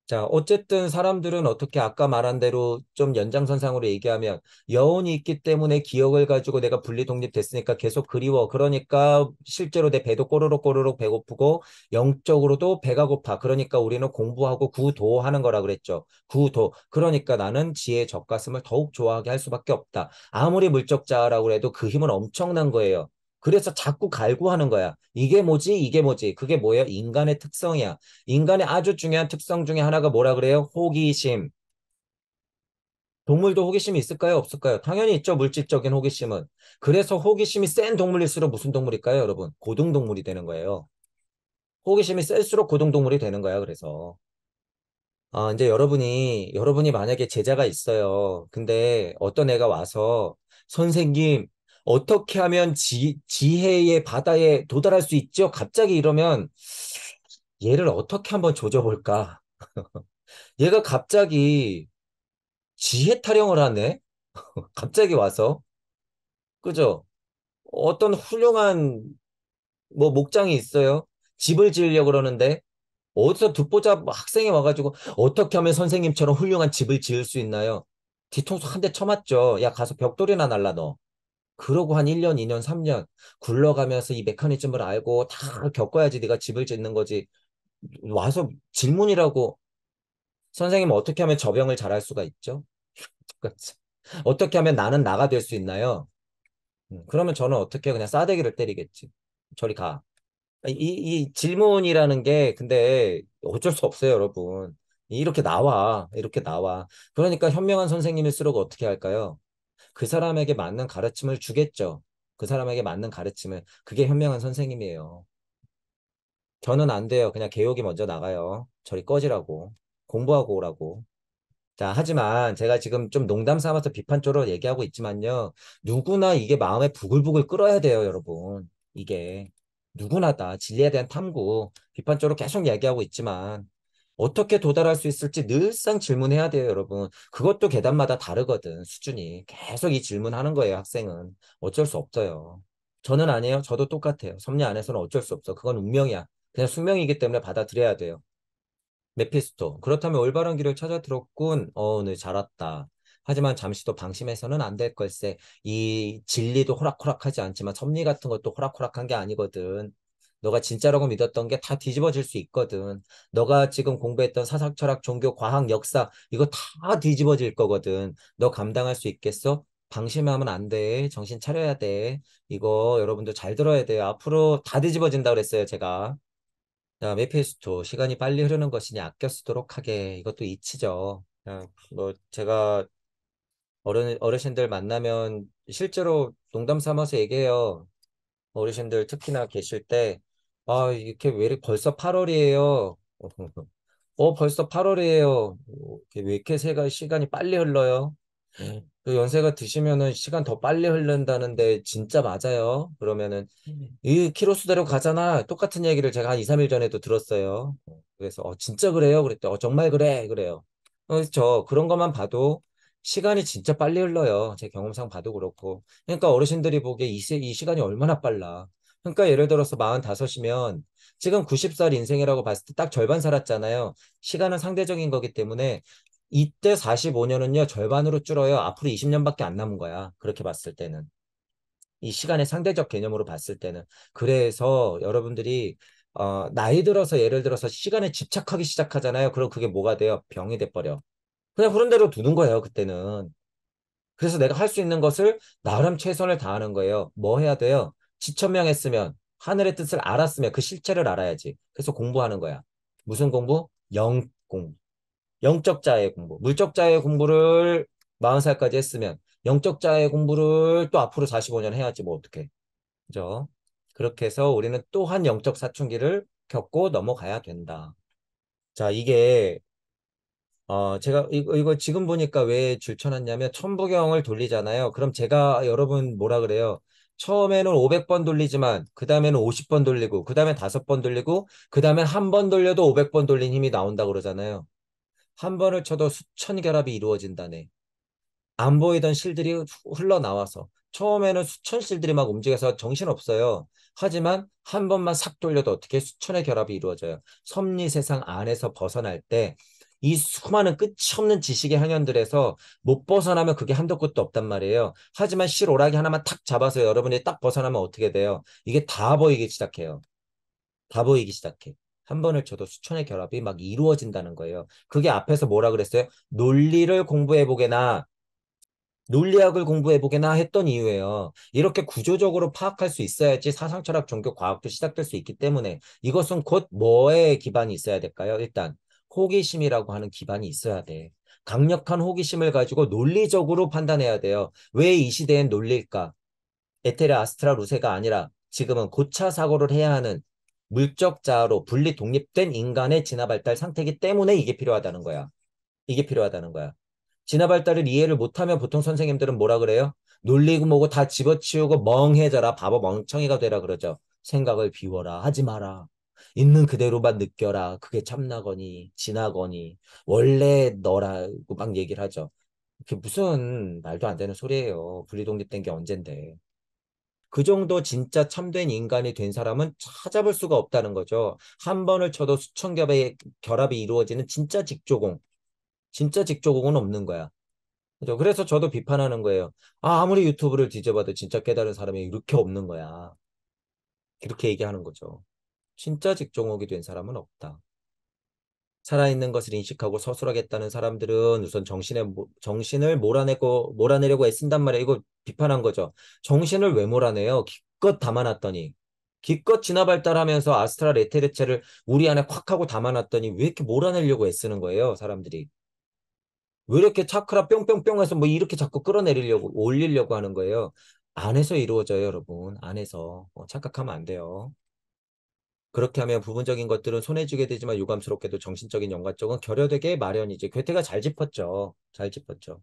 자, 어쨌든 사람들은 어떻게 아까 말한 대로 좀 연장선상으로 얘기하면 여운이 있기 때문에 기억을 가지고 내가 분리 독립됐으니까 계속 그리워. 그러니까 실제로 내 배도 꼬르륵 꼬르륵 배고프고 영적으로도 배가 고파. 그러니까 우리는 공부하고 구도하는 거라 그랬죠. 구도. 그러니까 나는 지혜 젖가슴을 더욱 좋아하게 할 수밖에 없다. 아무리 물적 자라고 해도 그 힘은 엄청난 거예요. 그래서 자꾸 갈구하는 거야. 이게 뭐지? 이게 뭐지? 그게 뭐예요? 인간의 특성이야. 인간의 아주 중요한 특성 중에 하나가 뭐라 그래요? 호기심. 동물도 호기심이 있을까요? 없을까요? 당연히 있죠. 물질적인 호기심은. 그래서 호기심이 센 동물일수록 무슨 동물일까요, 여러분? 고등동물이 되는 거예요. 호기심이 셀수록 고등동물이 되는 거야, 그래서. 아, 이제 여러분이, 여러분이 만약에 제자가 있어요. 근데 어떤 애가 와서, 선생님, 어떻게 하면 지, 지혜의 바다에 도달할 수 있죠? 갑자기 이러면 얘를 어떻게 한번 조져볼까? *laughs* 얘가 갑자기 지혜 타령을 하네? *laughs* 갑자기 와서. 그죠? 어떤 훌륭한 뭐 목장이 있어요. 집을 지으려고 그러는데 어디서 듣보자 학생이 와가지고 어떻게 하면 선생님처럼 훌륭한 집을 지을 수 있나요? 뒤통수 한 대 쳐맞죠. 야 가서 벽돌이나 날라 너. 그러고 한 1년, 2년, 3년 굴러가면서 이 메커니즘을 알고 다 겪어야지 네가 집을 짓는 거지. 와서 질문이라고 선생님 어떻게 하면 저병을 잘할 수가 있죠? *laughs* 어떻게 하면 나는 나가 될 수 있나요? 음, 그러면 저는 어떻게 그냥 싸대기를 때리겠지. 저리 가. 이, 이 질문이라는 게 근데 어쩔 수 없어요, 여러분. 이렇게 나와. 이렇게 나와. 그러니까 현명한 선생님일수록 어떻게 할까요? 그 사람에게 맞는 가르침을 주겠죠. 그 사람에게 맞는 가르침을. 그게 현명한 선생님이에요. 저는 안 돼요. 그냥 개욕이 먼저 나가요. 저리 꺼지라고. 공부하고 오라고. 자, 하지만 제가 지금 좀 농담 삼아서 비판적으로 얘기하고 있지만요. 누구나 이게 마음에 부글부글 끓어야 돼요, 여러분. 이게. 누구나 다 진리에 대한 탐구, 비판적으로 계속 얘기하고 있지만 어떻게 도달할 수 있을지 늘상 질문해야 돼요, 여러분. 그것도 계단마다 다르거든, 수준이. 계속 이 질문하는 거예요, 학생은. 어쩔 수 없어요. 저는 아니에요. 저도 똑같아요. 섭리 안에서는 어쩔 수 없어. 그건 운명이야. 그냥 숙명이기 때문에 받아들여야 돼요. 메피스토. 그렇다면 올바른 길을 찾아 들었군. 어, 오늘 잘 왔다. 하지만 잠시도 방심해서는 안 될 걸세. 이 진리도 호락호락하지 않지만 섭리 같은 것도 호락호락한 게 아니거든. 너가 진짜라고 믿었던 게 다 뒤집어질 수 있거든. 너가 지금 공부했던 사상, 철학, 종교, 과학, 역사 이거 다 뒤집어질 거거든. 너 감당할 수 있겠어? 방심하면 안 돼. 정신 차려야 돼. 이거 여러분도잘 들어야 돼 앞으로 다 뒤집어진다 그랬어요, 제가. 자, 메피스토. 시간이 빨리 흐르는 것이니 아껴 쓰도록 하게. 이것도 이치죠. 뭐 제가 어른 어르신들 만나면 실제로 농담 삼아서 얘기해요. 어르신들 특히나 계실 때 아, 이렇게 왜 이렇게 벌써 8월이에요? *laughs* 어, 벌써 8월이에요. 이렇게 왜 이렇게 새가 시간이 빨리 흘러요? 네. 그 연세가 드시면은 시간 더 빨리 흐른다는데 진짜 맞아요. 그러면은 네. 이 키로수대로 가잖아. 똑같은 얘기를 제가 한 2, 3일 전에도 들었어요. 그래서 어 진짜 그래요? 그랬더니 어 정말 그래. 그래요. 어, 저 그런 것만 봐도 시간이 진짜 빨리 흘러요. 제 경험상 봐도 그렇고. 그러니까 어르신들이 보기에 이, 이 시간이 얼마나 빨라. 그러니까 예를 들어서 45이면 지금 90살 인생이라고 봤을 때 딱 절반 살았잖아요. 시간은 상대적인 거기 때문에 이때 45년은요, 절반으로 줄어요. 앞으로 20년밖에 안 남은 거야. 그렇게 봤을 때는. 이 시간의 상대적 개념으로 봤을 때는. 그래서 여러분들이 어, 나이 들어서 예를 들어서 시간에 집착하기 시작하잖아요. 그럼 그게 뭐가 돼요? 병이 돼버려. 그냥 그런대로 두는 거예요, 그때는. 그래서 내가 할 수 있는 것을 나름 최선을 다하는 거예요. 뭐 해야 돼요? 지천명했으면 하늘의 뜻을 알았으면 그 실체를 알아야지. 그래서 공부하는 거야. 무슨 공부? 영공 영적 자의 공부. 물적 자의 공부를 40살까지 했으면 영적 자의 공부를 또 앞으로 45년 해야지 뭐 어떻게. 그죠? 그렇게 해서 우리는 또 한 영적 사춘기를 겪고 넘어가야 된다. 자, 이게 어 제가 이거, 이거 지금 보니까 왜 줄쳐놨냐면 천부경을 돌리잖아요. 그럼 제가 여러분 뭐라 그래요? 처음에는 500번 돌리지만 그 다음에는 50번 돌리고 그 다음에 5번 돌리고 그 다음에 한번 돌려도 500번 돌린 힘이 나온다 그러잖아요. 한 번을 쳐도 수천 결합이 이루어진다네. 안 보이던 실들이 흘러나와서 처음에는 수천 실들이 막 움직여서 정신없어요. 하지만 한 번만 싹 돌려도 어떻게 수천의 결합이 이루어져요. 섭리 세상 안에서 벗어날 때이 수많은 끝이 없는 지식의 항현들에서 못 벗어나면 그게 한도 끝도 없단 말이에요. 하지만 실 오락이 하나만 탁 잡아서 여러분이 딱 벗어나면 어떻게 돼요? 이게 다 보이기 시작해요. 다 보이기 시작해. 한 번을 쳐도 수천의 결합이 막 이루어진다는 거예요. 그게 앞에서 뭐라 그랬어요? 논리를 공부해보게나 논리학을 공부해보게나 했던 이유예요. 이렇게 구조적으로 파악할 수 있어야지 사상철학, 종교, 과학도 시작될 수 있기 때문에 이것은 곧 뭐에 기반이 있어야 될까요? 일단 호기심이라고 하는 기반이 있어야 돼. 강력한 호기심을 가지고 논리적으로 판단해야 돼요. 왜 이 시대엔 논릴까 에테르 아스트라 루세가 아니라 지금은 고차 사고를 해야 하는 물적 자아로 분리 독립된 인간의 진화발달 상태이기 때문에 이게 필요하다는 거야. 이게 필요하다는 거야. 진화발달을 이해를 못하면 보통 선생님들은 뭐라 그래요? 놀리고 뭐고 다 집어치우고 멍해져라 바보 멍청이가 되라 그러죠. 생각을 비워라 하지 마라. 있는 그대로만 느껴라. 그게 참나거니 지나거니 원래 너라고 막 얘기를 하죠. 그게 무슨 말도 안 되는 소리예요. 분리독립된 게 언젠데. 그 정도 진짜 참된 인간이 된 사람은 찾아볼 수가 없다는 거죠. 한 번을 쳐도 수천 겹의 결합이 이루어지는 진짜 직조공. 진짜 직조공은 없는 거야. 그죠? 그래서 저도 비판하는 거예요. 아, 아무리 유튜브를 뒤져봐도 진짜 깨달은 사람이 이렇게 없는 거야. 이렇게 얘기하는 거죠. 진짜 직종옥이 된 사람은 없다. 살아있는 것을 인식하고 서술하겠다는 사람들은 우선 정신에, 정신을 몰아내고, 몰아내려고 애쓴단 말이에요. 이거 비판한 거죠. 정신을 왜 몰아내요? 기껏 담아놨더니. 기껏 진화 발달하면서 아스트라 레테르체를 우리 안에 콱 하고 담아놨더니 왜 이렇게 몰아내려고 애쓰는 거예요, 사람들이. 왜 이렇게 차크라 뿅뿅뿅 해서 뭐 이렇게 자꾸 끌어내리려고, 올리려고 하는 거예요. 안에서 이루어져요, 여러분. 안에서. 어, 착각하면 안 돼요. 그렇게 하면 부분적인 것들은 손해 주게 되지만 유감스럽게도 정신적인 영가 쪽은 결여되게 마련이지. 괴테가 잘 짚었죠. 잘 짚었죠.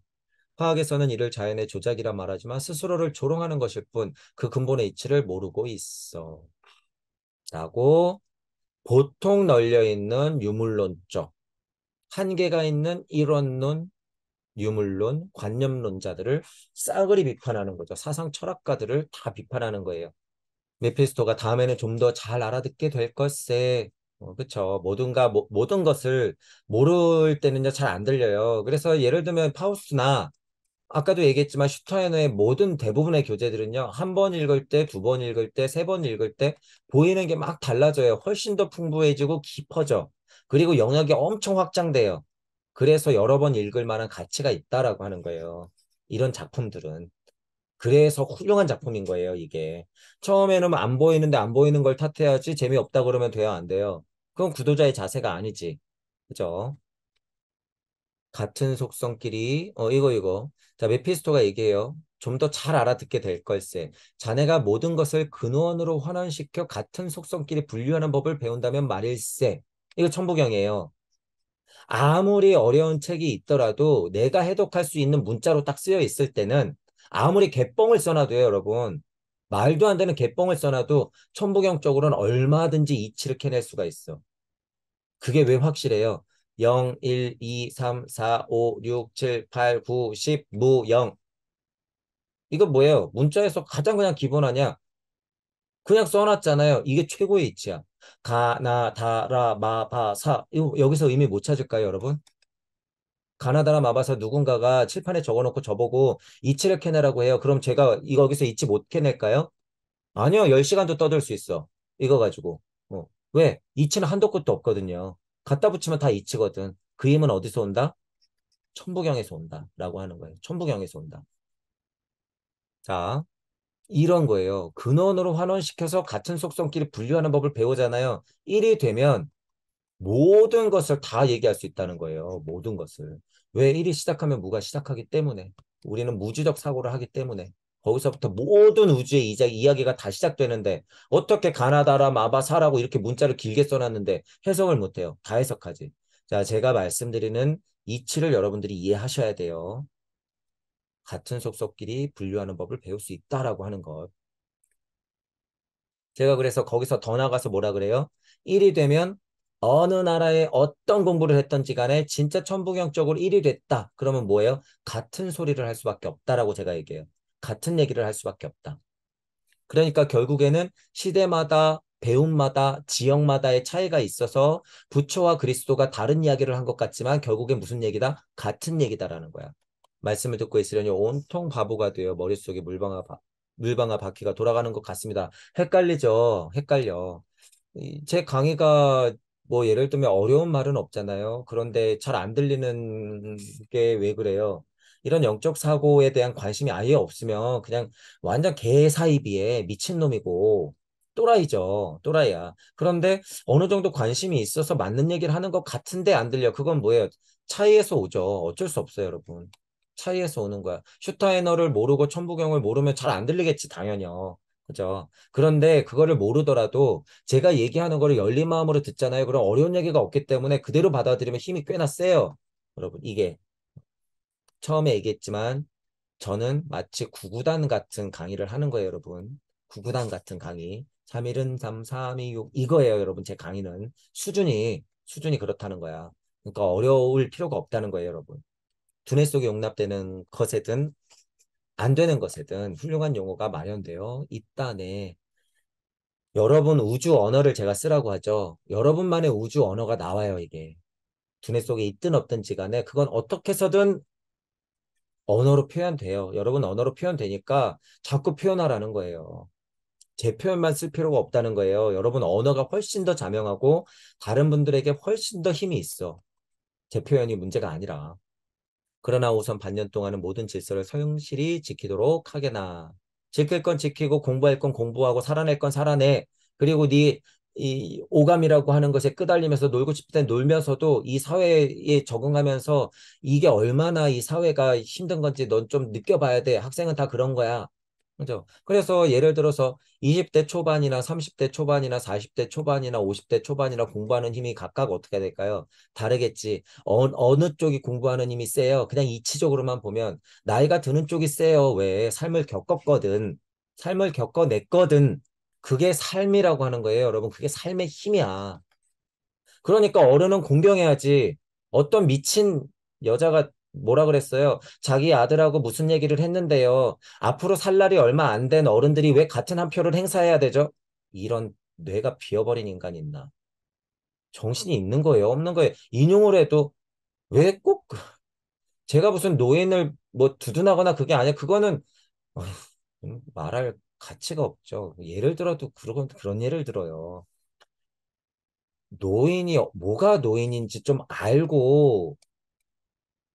화학에서는 이를 자연의 조작이라 말하지만 스스로를 조롱하는 것일 뿐 그 근본의 이치를 모르고 있어. 라고 보통 널려 있는 유물론적, 한계가 있는 이론론, 유물론, 관념론자들을 싸그리 비판하는 거죠. 사상 철학가들을 다 비판하는 거예요. 메피스토가 다음에는 좀 더 잘 알아듣게 될 것세. 어, 그쵸. 모든가 뭐, 모든 것을 모를 때는잘 안 들려요. 그래서 예를 들면 파우스나, 아까도 얘기했지만 슈터이너의 모든 대부분의 교재들은요, 한 번 읽을 때, 두 번 읽을 때, 세 번 읽을 때, 보이는 게 막 달라져요. 훨씬 더 풍부해지고 깊어져. 그리고 영역이 엄청 확장돼요. 그래서 여러 번 읽을 만한 가치가 있다라고 하는 거예요. 이런 작품들은. 그래서 훌륭한 작품인 거예요, 이게. 처음에는 안 보이는데 안 보이는 걸 탓해야지 재미없다 그러면 돼요, 안 돼요? 그건 구도자의 자세가 아니지. 그죠? 같은 속성끼리, 어, 이거, 이거. 자, 메피스토가 얘기해요. 좀 더 잘 알아듣게 될 걸세. 자네가 모든 것을 근원으로 환원시켜 같은 속성끼리 분류하는 법을 배운다면 말일세. 이거 천부경이에요. 아무리 어려운 책이 있더라도 내가 해독할 수 있는 문자로 딱 쓰여 있을 때는 아무리 개뻥을 써놔도요, 여러분. 말도 안 되는 개뻥을 써놔도 천부경적으로는 얼마든지 이치를 캐낼 수가 있어. 그게 왜 확실해요? 0, 1, 2, 3, 4, 5, 6, 7, 8, 9, 10, 무, 0. 이거 뭐예요? 문자에서 가장 그냥 기본 아니야? 그냥 써놨잖아요. 이게 최고의 이치야. 가, 나, 다, 라, 마, 바, 사. 이거 여기서 의미 못 찾을까요, 여러분? 가나다람 마바사 누군가가 칠판에 적어놓고 저보고 이치를 캐내라고 해요. 그럼 제가 이거 여기서 이치 못 캐낼까요? 아니요. 10시간도 떠들 수 있어. 이거 가지고. 어. 왜? 이치는 한도 끝도 없거든요. 갖다 붙이면 다 이치거든. 그 힘은 어디서 온다? 천부경에서 온다. 라고 하는 거예요. 천부경에서 온다. 자, 이런 거예요. 근원으로 환원시켜서 같은 속성끼리 분류하는 법을 배우잖아요. 1이 되면 모든 것을 다 얘기할 수 있다는 거예요. 모든 것을. 왜 1이 시작하면 무가 시작하기 때문에 우리는 무주적 사고를 하기 때문에 거기서부터 모든 우주의 이야기가다 시작되는데 어떻게 가나다라 마바사라고 이렇게 문자를 길게 써놨는데 해석을 못해요. 다 해석하지. 자, 제가 말씀드리는 이치를 여러분들이 이해하셔야 돼요. 같은 속속끼리 분류하는 법을 배울 수 있다라고 하는 것. 제가 그래서 거기서 더 나가서 뭐라 그래요? 1이 되면 어느 나라에 어떤 공부를 했던지 간에 진짜 천부경적으로 1위 됐다. 그러면 뭐예요? 같은 소리를 할 수밖에 없다라고 제가 얘기해요. 같은 얘기를 할 수밖에 없다. 그러니까 결국에는 시대마다 배움마다 지역마다의 차이가 있어서 부처와 그리스도가 다른 이야기를 한 것 같지만 결국엔 무슨 얘기다? 같은 얘기다라는 거야. 말씀을 듣고 있으려니 온통 바보가 되어 머릿속에 물방아, 바, 물방아 바퀴가 돌아가는 것 같습니다. 헷갈리죠? 헷갈려. 제 강의가 뭐 예를 들면 어려운 말은 없잖아요. 그런데 잘 안 들리는 게 왜 그래요? 이런 영적 사고에 대한 관심이 아예 없으면 그냥 완전 개사이비에 미친놈이고 또라이죠. 또라이야. 그런데 어느 정도 관심이 있어서 맞는 얘기를 하는 것 같은데 안 들려. 그건 뭐예요? 차이에서 오죠. 어쩔 수 없어요, 여러분. 차이에서 오는 거야. 슈타이너를 모르고 천부경을 모르면 잘 안 들리겠지, 당연히 그죠? 그런데 그거를 모르더라도 제가 얘기하는 거를 열린 마음으로 듣잖아요. 그럼 어려운 얘기가 없기 때문에 그대로 받아들이면 힘이 꽤나 세요. 여러분, 이게 처음에 얘기했지만 저는 마치 구구단 같은 강의를 하는 거예요, 여러분. 구구단 같은 강의. 3일은 3, 3, 2, 6 이거예요, 여러분. 제 강의는 수준이 수준이 그렇다는 거야. 그러니까 어려울 필요가 없다는 거예요, 여러분. 두뇌 속에 용납되는 것에든 안 되는 것에든 훌륭한 용어가 마련되어 있다네. 여러분 우주 언어를 제가 쓰라고 하죠. 여러분만의 우주 언어가 나와요, 이게. 두뇌 속에 있든 없든지 간에 그건 어떻게 해서든 언어로 표현돼요. 여러분 언어로 표현되니까 자꾸 표현하라는 거예요. 제 표현만 쓸 필요가 없다는 거예요. 여러분 언어가 훨씬 더 자명하고 다른 분들에게 훨씬 더 힘이 있어. 제 표현이 문제가 아니라. 그러나 우선 반년 동안은 모든 질서를 성실히 지키도록 하게나. 지킬 건 지키고 공부할 건 공부하고 살아낼 건 살아내. 그리고 네이 오감이라고 하는 것에 끄달리면서 놀고 싶을 땐 놀면서도 이 사회에 적응하면서 이게 얼마나 이 사회가 힘든 건지 넌 좀 느껴봐야 돼. 학생은 다 그런 거야. 그죠? 그래서 예를 들어서 20대 초반이나 30대 초반이나 40대 초반이나 50대 초반이나 공부하는 힘이 각각 어떻게 될까요? 다르겠지. 어, 어느 쪽이 공부하는 힘이 세요? 그냥 이치적으로만 보면 나이가 드는 쪽이 세요. 왜? 삶을 겪었거든. 삶을 겪어냈거든. 그게 삶이라고 하는 거예요, 여러분. 그게 삶의 힘이야. 그러니까 어른은 공경해야지. 어떤 미친 여자가 뭐라 그랬어요? 자기 아들하고 무슨 얘기를 했는데요. 앞으로 살 날이 얼마 안 된 어른들이 왜 같은 한 표를 행사해야 되죠? 이런 뇌가 비어버린 인간 있나? 정신이 있는 거예요, 없는 거예요. 인용을 해도 왜꼭 그 *laughs* 제가 무슨 노인을 뭐 두둔하거나 그게 아니야. 그거는 *laughs* 음, 말할 가치가 없죠. 예를 들어도 그런 그런 예를 들어요. 노인이 뭐가 노인인지 좀 알고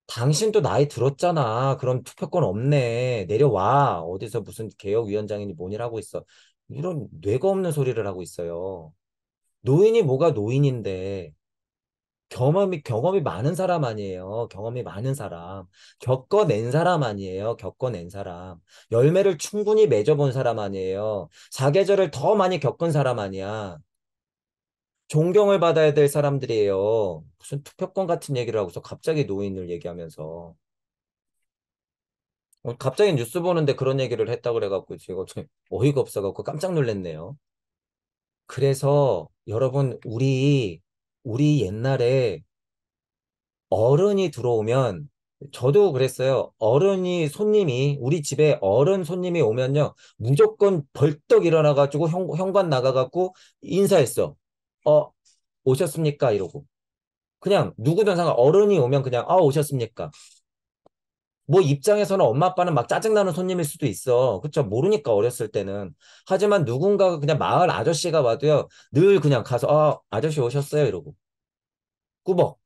당신도 나이 들었잖아. 그럼 투표권 없네. 내려와. 어디서 무슨 개혁위원장이니 뭐니 하고 있어. 이런 뇌가 없는 소리를 하고 있어요. 노인이 뭐가 노인인데 경험이 경험이 많은 사람 아니에요. 경험이 많은 사람. 겪어낸 사람 아니에요. 겪어낸 사람. 열매를 충분히 맺어본 사람 아니에요. 사계절을 더 많이 겪은 사람 아니야. 존경을 받아야 될 사람들이에요. 무슨 투표권 같은 얘기를 하고서 갑자기 노인을 얘기하면서. 어, 갑자기 뉴스 보는데 그런 얘기를 했다고 그래갖고 제가 어이가 없어갖고 깜짝 놀랐네요. 그래서 여러분, 우리, 우리 옛날에 어른이 들어오면 저도 그랬어요. 어른이 손님이 우리 집에 어른 손님이 오면요 무조건 벌떡 일어나가지고 형, 현관 나가갖고 인사했어. 어, 오셨습니까? 이러고. 그냥 누구든 상관 어른이 오면 그냥 아 오셨습니까? 뭐 입장에서는 엄마 아빠는 막 짜증나는 손님일 수도 있어. 그쵸? 모르니까 어렸을 때는. 하지만 누군가가 그냥 마을 아저씨가 와도요. 늘 그냥 가서 아 아저씨 오셨어요 이러고. 꾸벅.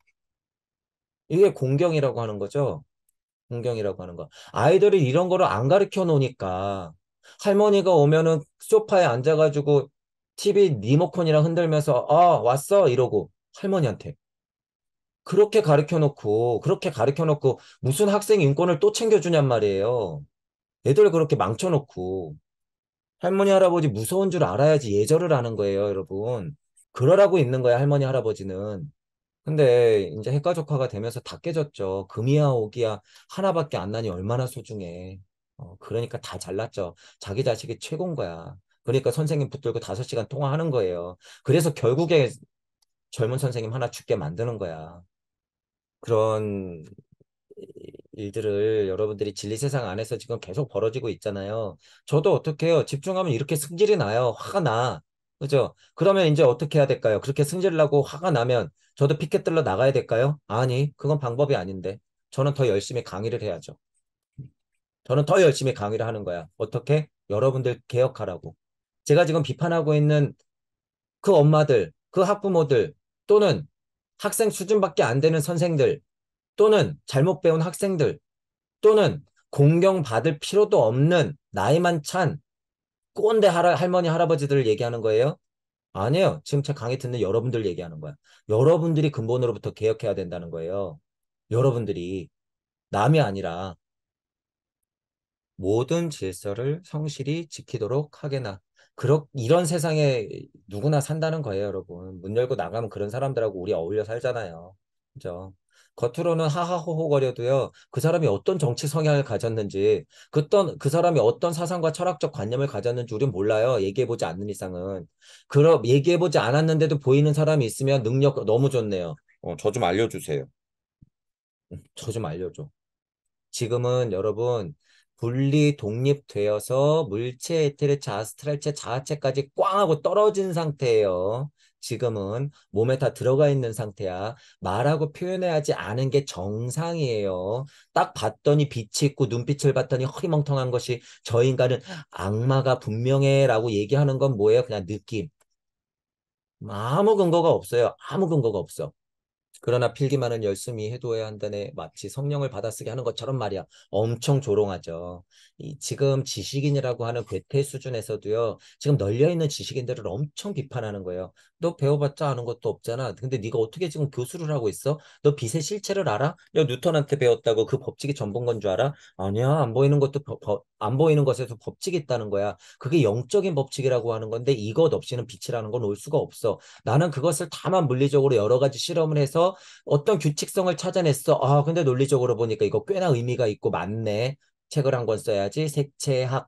이게 공경이라고 하는 거죠. 공경이라고 하는 거. 아이들이 이런 거를 안 가르쳐 놓으니까 할머니가 오면은 소파에 앉아가지고 TV 리모컨이랑 흔들면서 아 왔어 이러고 할머니한테 그렇게 가르쳐 놓고 그렇게 가르쳐 놓고 무슨 학생 인권을 또 챙겨주냔 말이에요. 애들 그렇게 망쳐 놓고 할머니 할아버지 무서운 줄 알아야지 예절을 하는 거예요, 여러분. 그러라고 있는 거야 할머니 할아버지는. 근데 이제 핵가족화가 되면서 다 깨졌죠. 금이야 오기야 하나밖에 안 나니 얼마나 소중해. 어, 그러니까 다 잘났죠. 자기 자식이 최고인 거야. 그러니까 선생님 붙들고 다섯 시간 통화하는 거예요. 그래서 결국에 젊은 선생님 하나 죽게 만드는 거야. 그런 일들을 여러분들이 진리 세상 안에서 지금 계속 벌어지고 있잖아요. 저도 어떻게 해요? 집중하면 이렇게 승질이 나요. 화가 나. 그죠? 그러면 이제 어떻게 해야 될까요? 그렇게 승질 나고 화가 나면 저도 피켓 들러 나가야 될까요? 아니, 그건 방법이 아닌데. 저는 더 열심히 강의를 해야죠. 저는 더 열심히 강의를 하는 거야. 어떻게? 여러분들 개혁하라고. 제가 지금 비판하고 있는 그 엄마들, 그 학부모들 또는 학생 수준밖에 안 되는 선생들 또는 잘못 배운 학생들 또는 공경받을 필요도 없는 나이만 찬 꼰대 할아, 할머니 할아버지들을 얘기하는 거예요? 아니에요. 지금 제 강의 듣는 여러분들 얘기하는 거야. 여러분들이 근본으로부터 개혁해야 된다는 거예요. 여러분들이 남이 아니라 모든 질서를 성실히 지키도록 하게나. 그런 이런 세상에 누구나 산다는 거예요, 여러분. 문 열고 나가면 그런 사람들하고 우리 어울려 살잖아요. 그죠? 겉으로는 하하호호거려도요, 그 사람이 어떤 정치 성향을 가졌는지, 그, 어떤, 그 사람이 어떤 사상과 철학적 관념을 가졌는지 우린 몰라요. 얘기해보지 않는 이상은. 그럼 얘기해보지 않았는데도 보이는 사람이 있으면 능력 너무 좋네요. 어, 저 좀 알려주세요. 저 좀 알려줘. 지금은 여러분, 분리 독립되어서 물체, 에테르, 자아스트랄체, 자아체까지 꽝 하고 떨어진 상태예요. 지금은 몸에 다 들어가 있는 상태야. 말하고 표현해야지 않은 게 정상이에요. 딱 봤더니 빛이 있고 눈빛을 봤더니 허리멍텅한 것이 저 인간은 악마가 분명해라고 얘기하는 건 뭐예요? 그냥 느낌. 아무 근거가 없어요. 아무 근거가 없어. 그러나 필기만은 열심히 해두어야 한다네 마치 성령을 받아쓰게 하는 것처럼 말이야. 엄청 조롱하죠. 이 지금 지식인이라고 하는 괴테 수준에서도요. 지금 널려 있는 지식인들을 엄청 비판하는 거예요. 너 배워봤자 아는 것도 없잖아. 근데 네가 어떻게 지금 교수를 하고 있어? 너 빛의 실체를 알아? 야, 누턴한테 배웠다고 그 법칙이 전부인 건 줄 알아? 아니야, 안 보이는 것도 버, 버, 안 보이는 것에서 법칙이 있다는 거야. 그게 영적인 법칙이라고 하는 건데 이것 없이는 빛이라는 건 올 수가 없어. 나는 그것을 다만 물리적으로 여러 가지 실험을 해서 어떤 규칙성을 찾아냈어. 아, 근데 논리적으로 보니까 이거 꽤나 의미가 있고 맞네. 책을 한 권 써야지 색채학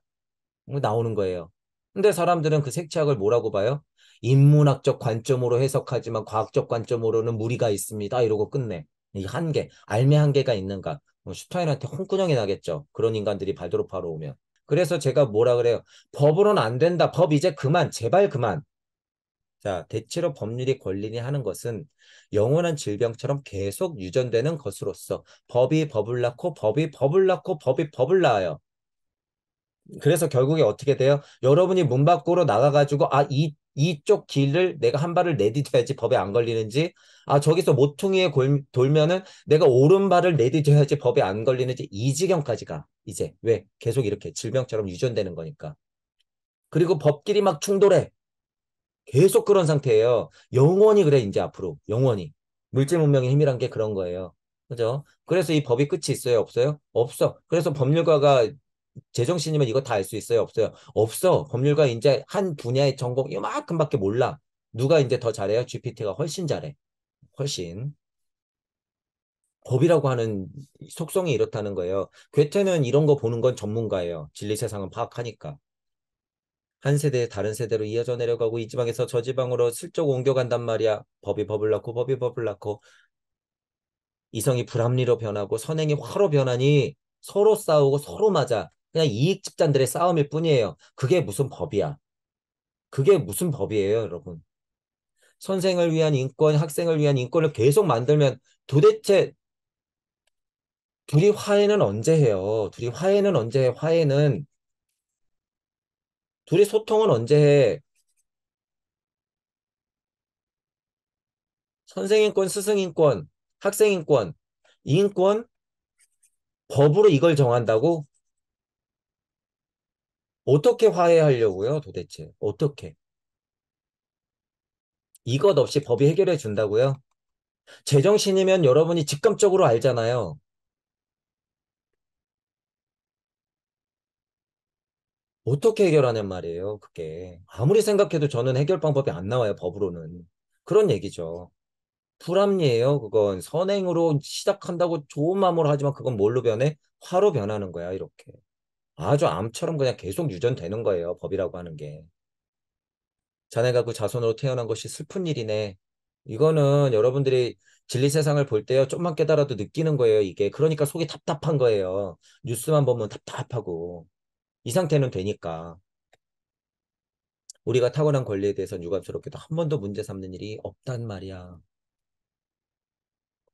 뭐 나오는 거예요. 근데 사람들은 그 색채학을 뭐라고 봐요? 인문학적 관점으로 해석하지만 과학적 관점으로는 무리가 있습니다. 이러고 끝내. 이 한계, 알매 한계가 있는가. 뭐 슈타인한테 홍구녕이 나겠죠. 그런 인간들이 발도로파로 오면. 그래서 제가 뭐라 그래요. 법으로는 안 된다. 법 이제 그만. 제발 그만. 자, 대체로 법률이 권리니 하는 것은 영원한 질병처럼 계속 유전되는 것으로서 법이 법을 낳고 법이 법을 낳고 법이 법을 낳아요. 그래서 결국에 어떻게 돼요? 여러분이 문 밖으로 나가가지고 아, 이 이쪽 길을 내가 한 발을 내딛어야지 법에 안 걸리는지 아 저기서 모퉁이에 골, 돌면은 내가 오른발을 내딛어야지 법에 안 걸리는지 이 지경까지 가 이제 왜 계속 이렇게 질병처럼 유전되는 거니까 그리고 법끼리 막 충돌해 계속 그런 상태예요 영원히 그래 이제 앞으로 영원히 물질 문명의 힘이란 게 그런 거예요 그죠 그래서 이 법이 끝이 있어요 없어요 없어 그래서 법률가가 제정신이면 이거 다 알 수 있어요? 없어요? 없어. 법률가 이제 한 분야의 전공 이만큼밖에 몰라. 누가 이제 더 잘해요? GPT가 훨씬 잘해. 훨씬. 법이라고 하는 속성이 이렇다는 거예요. 괴테는 이런 거 보는 건 전문가예요. 진리 세상은 파악하니까. 한 세대에 다른 세대로 이어져 내려가고 이 지방에서 저 지방으로 슬쩍 옮겨간단 말이야. 법이 법을 낳고 법이 법을 낳고 이성이 불합리로 변하고 선행이 화로 변하니 서로 싸우고 서로 맞아. 그냥 이익 집단들의 싸움일 뿐이에요. 그게 무슨 법이야. 그게 무슨 법이에요, 여러분. 선생을 위한 인권, 학생을 위한 인권을 계속 만들면 도대체 둘이 화해는 언제 해요? 둘이 화해는 언제 해? 화해는 둘이 소통은 언제 해? 선생인권, 스승인권, 학생인권, 인권 법으로 이걸 정한다고? 어떻게 화해하려고요, 도대체? 어떻게? 이것 없이 법이 해결해 준다고요? 제정신이면 여러분이 직감적으로 알잖아요. 어떻게 해결하는 말이에요, 그게. 아무리 생각해도 저는 해결 방법이 안 나와요, 법으로는. 그런 얘기죠. 불합리예요, 그건. 선행으로 시작한다고 좋은 마음으로 하지만 그건 뭘로 변해? 화로 변하는 거야, 이렇게. 아주 암처럼 그냥 계속 유전되는 거예요. 법이라고 하는 게. 자네가 그 자손으로 태어난 것이 슬픈 일이네. 이거는 여러분들이 진리 세상을 볼 때요. 좀만 깨달아도 느끼는 거예요. 이게. 그러니까 속이 답답한 거예요. 뉴스만 보면 답답하고. 이 상태는 되니까. 우리가 타고난 권리에 대해서 유감스럽게도 한 번도 문제 삼는 일이 없단 말이야.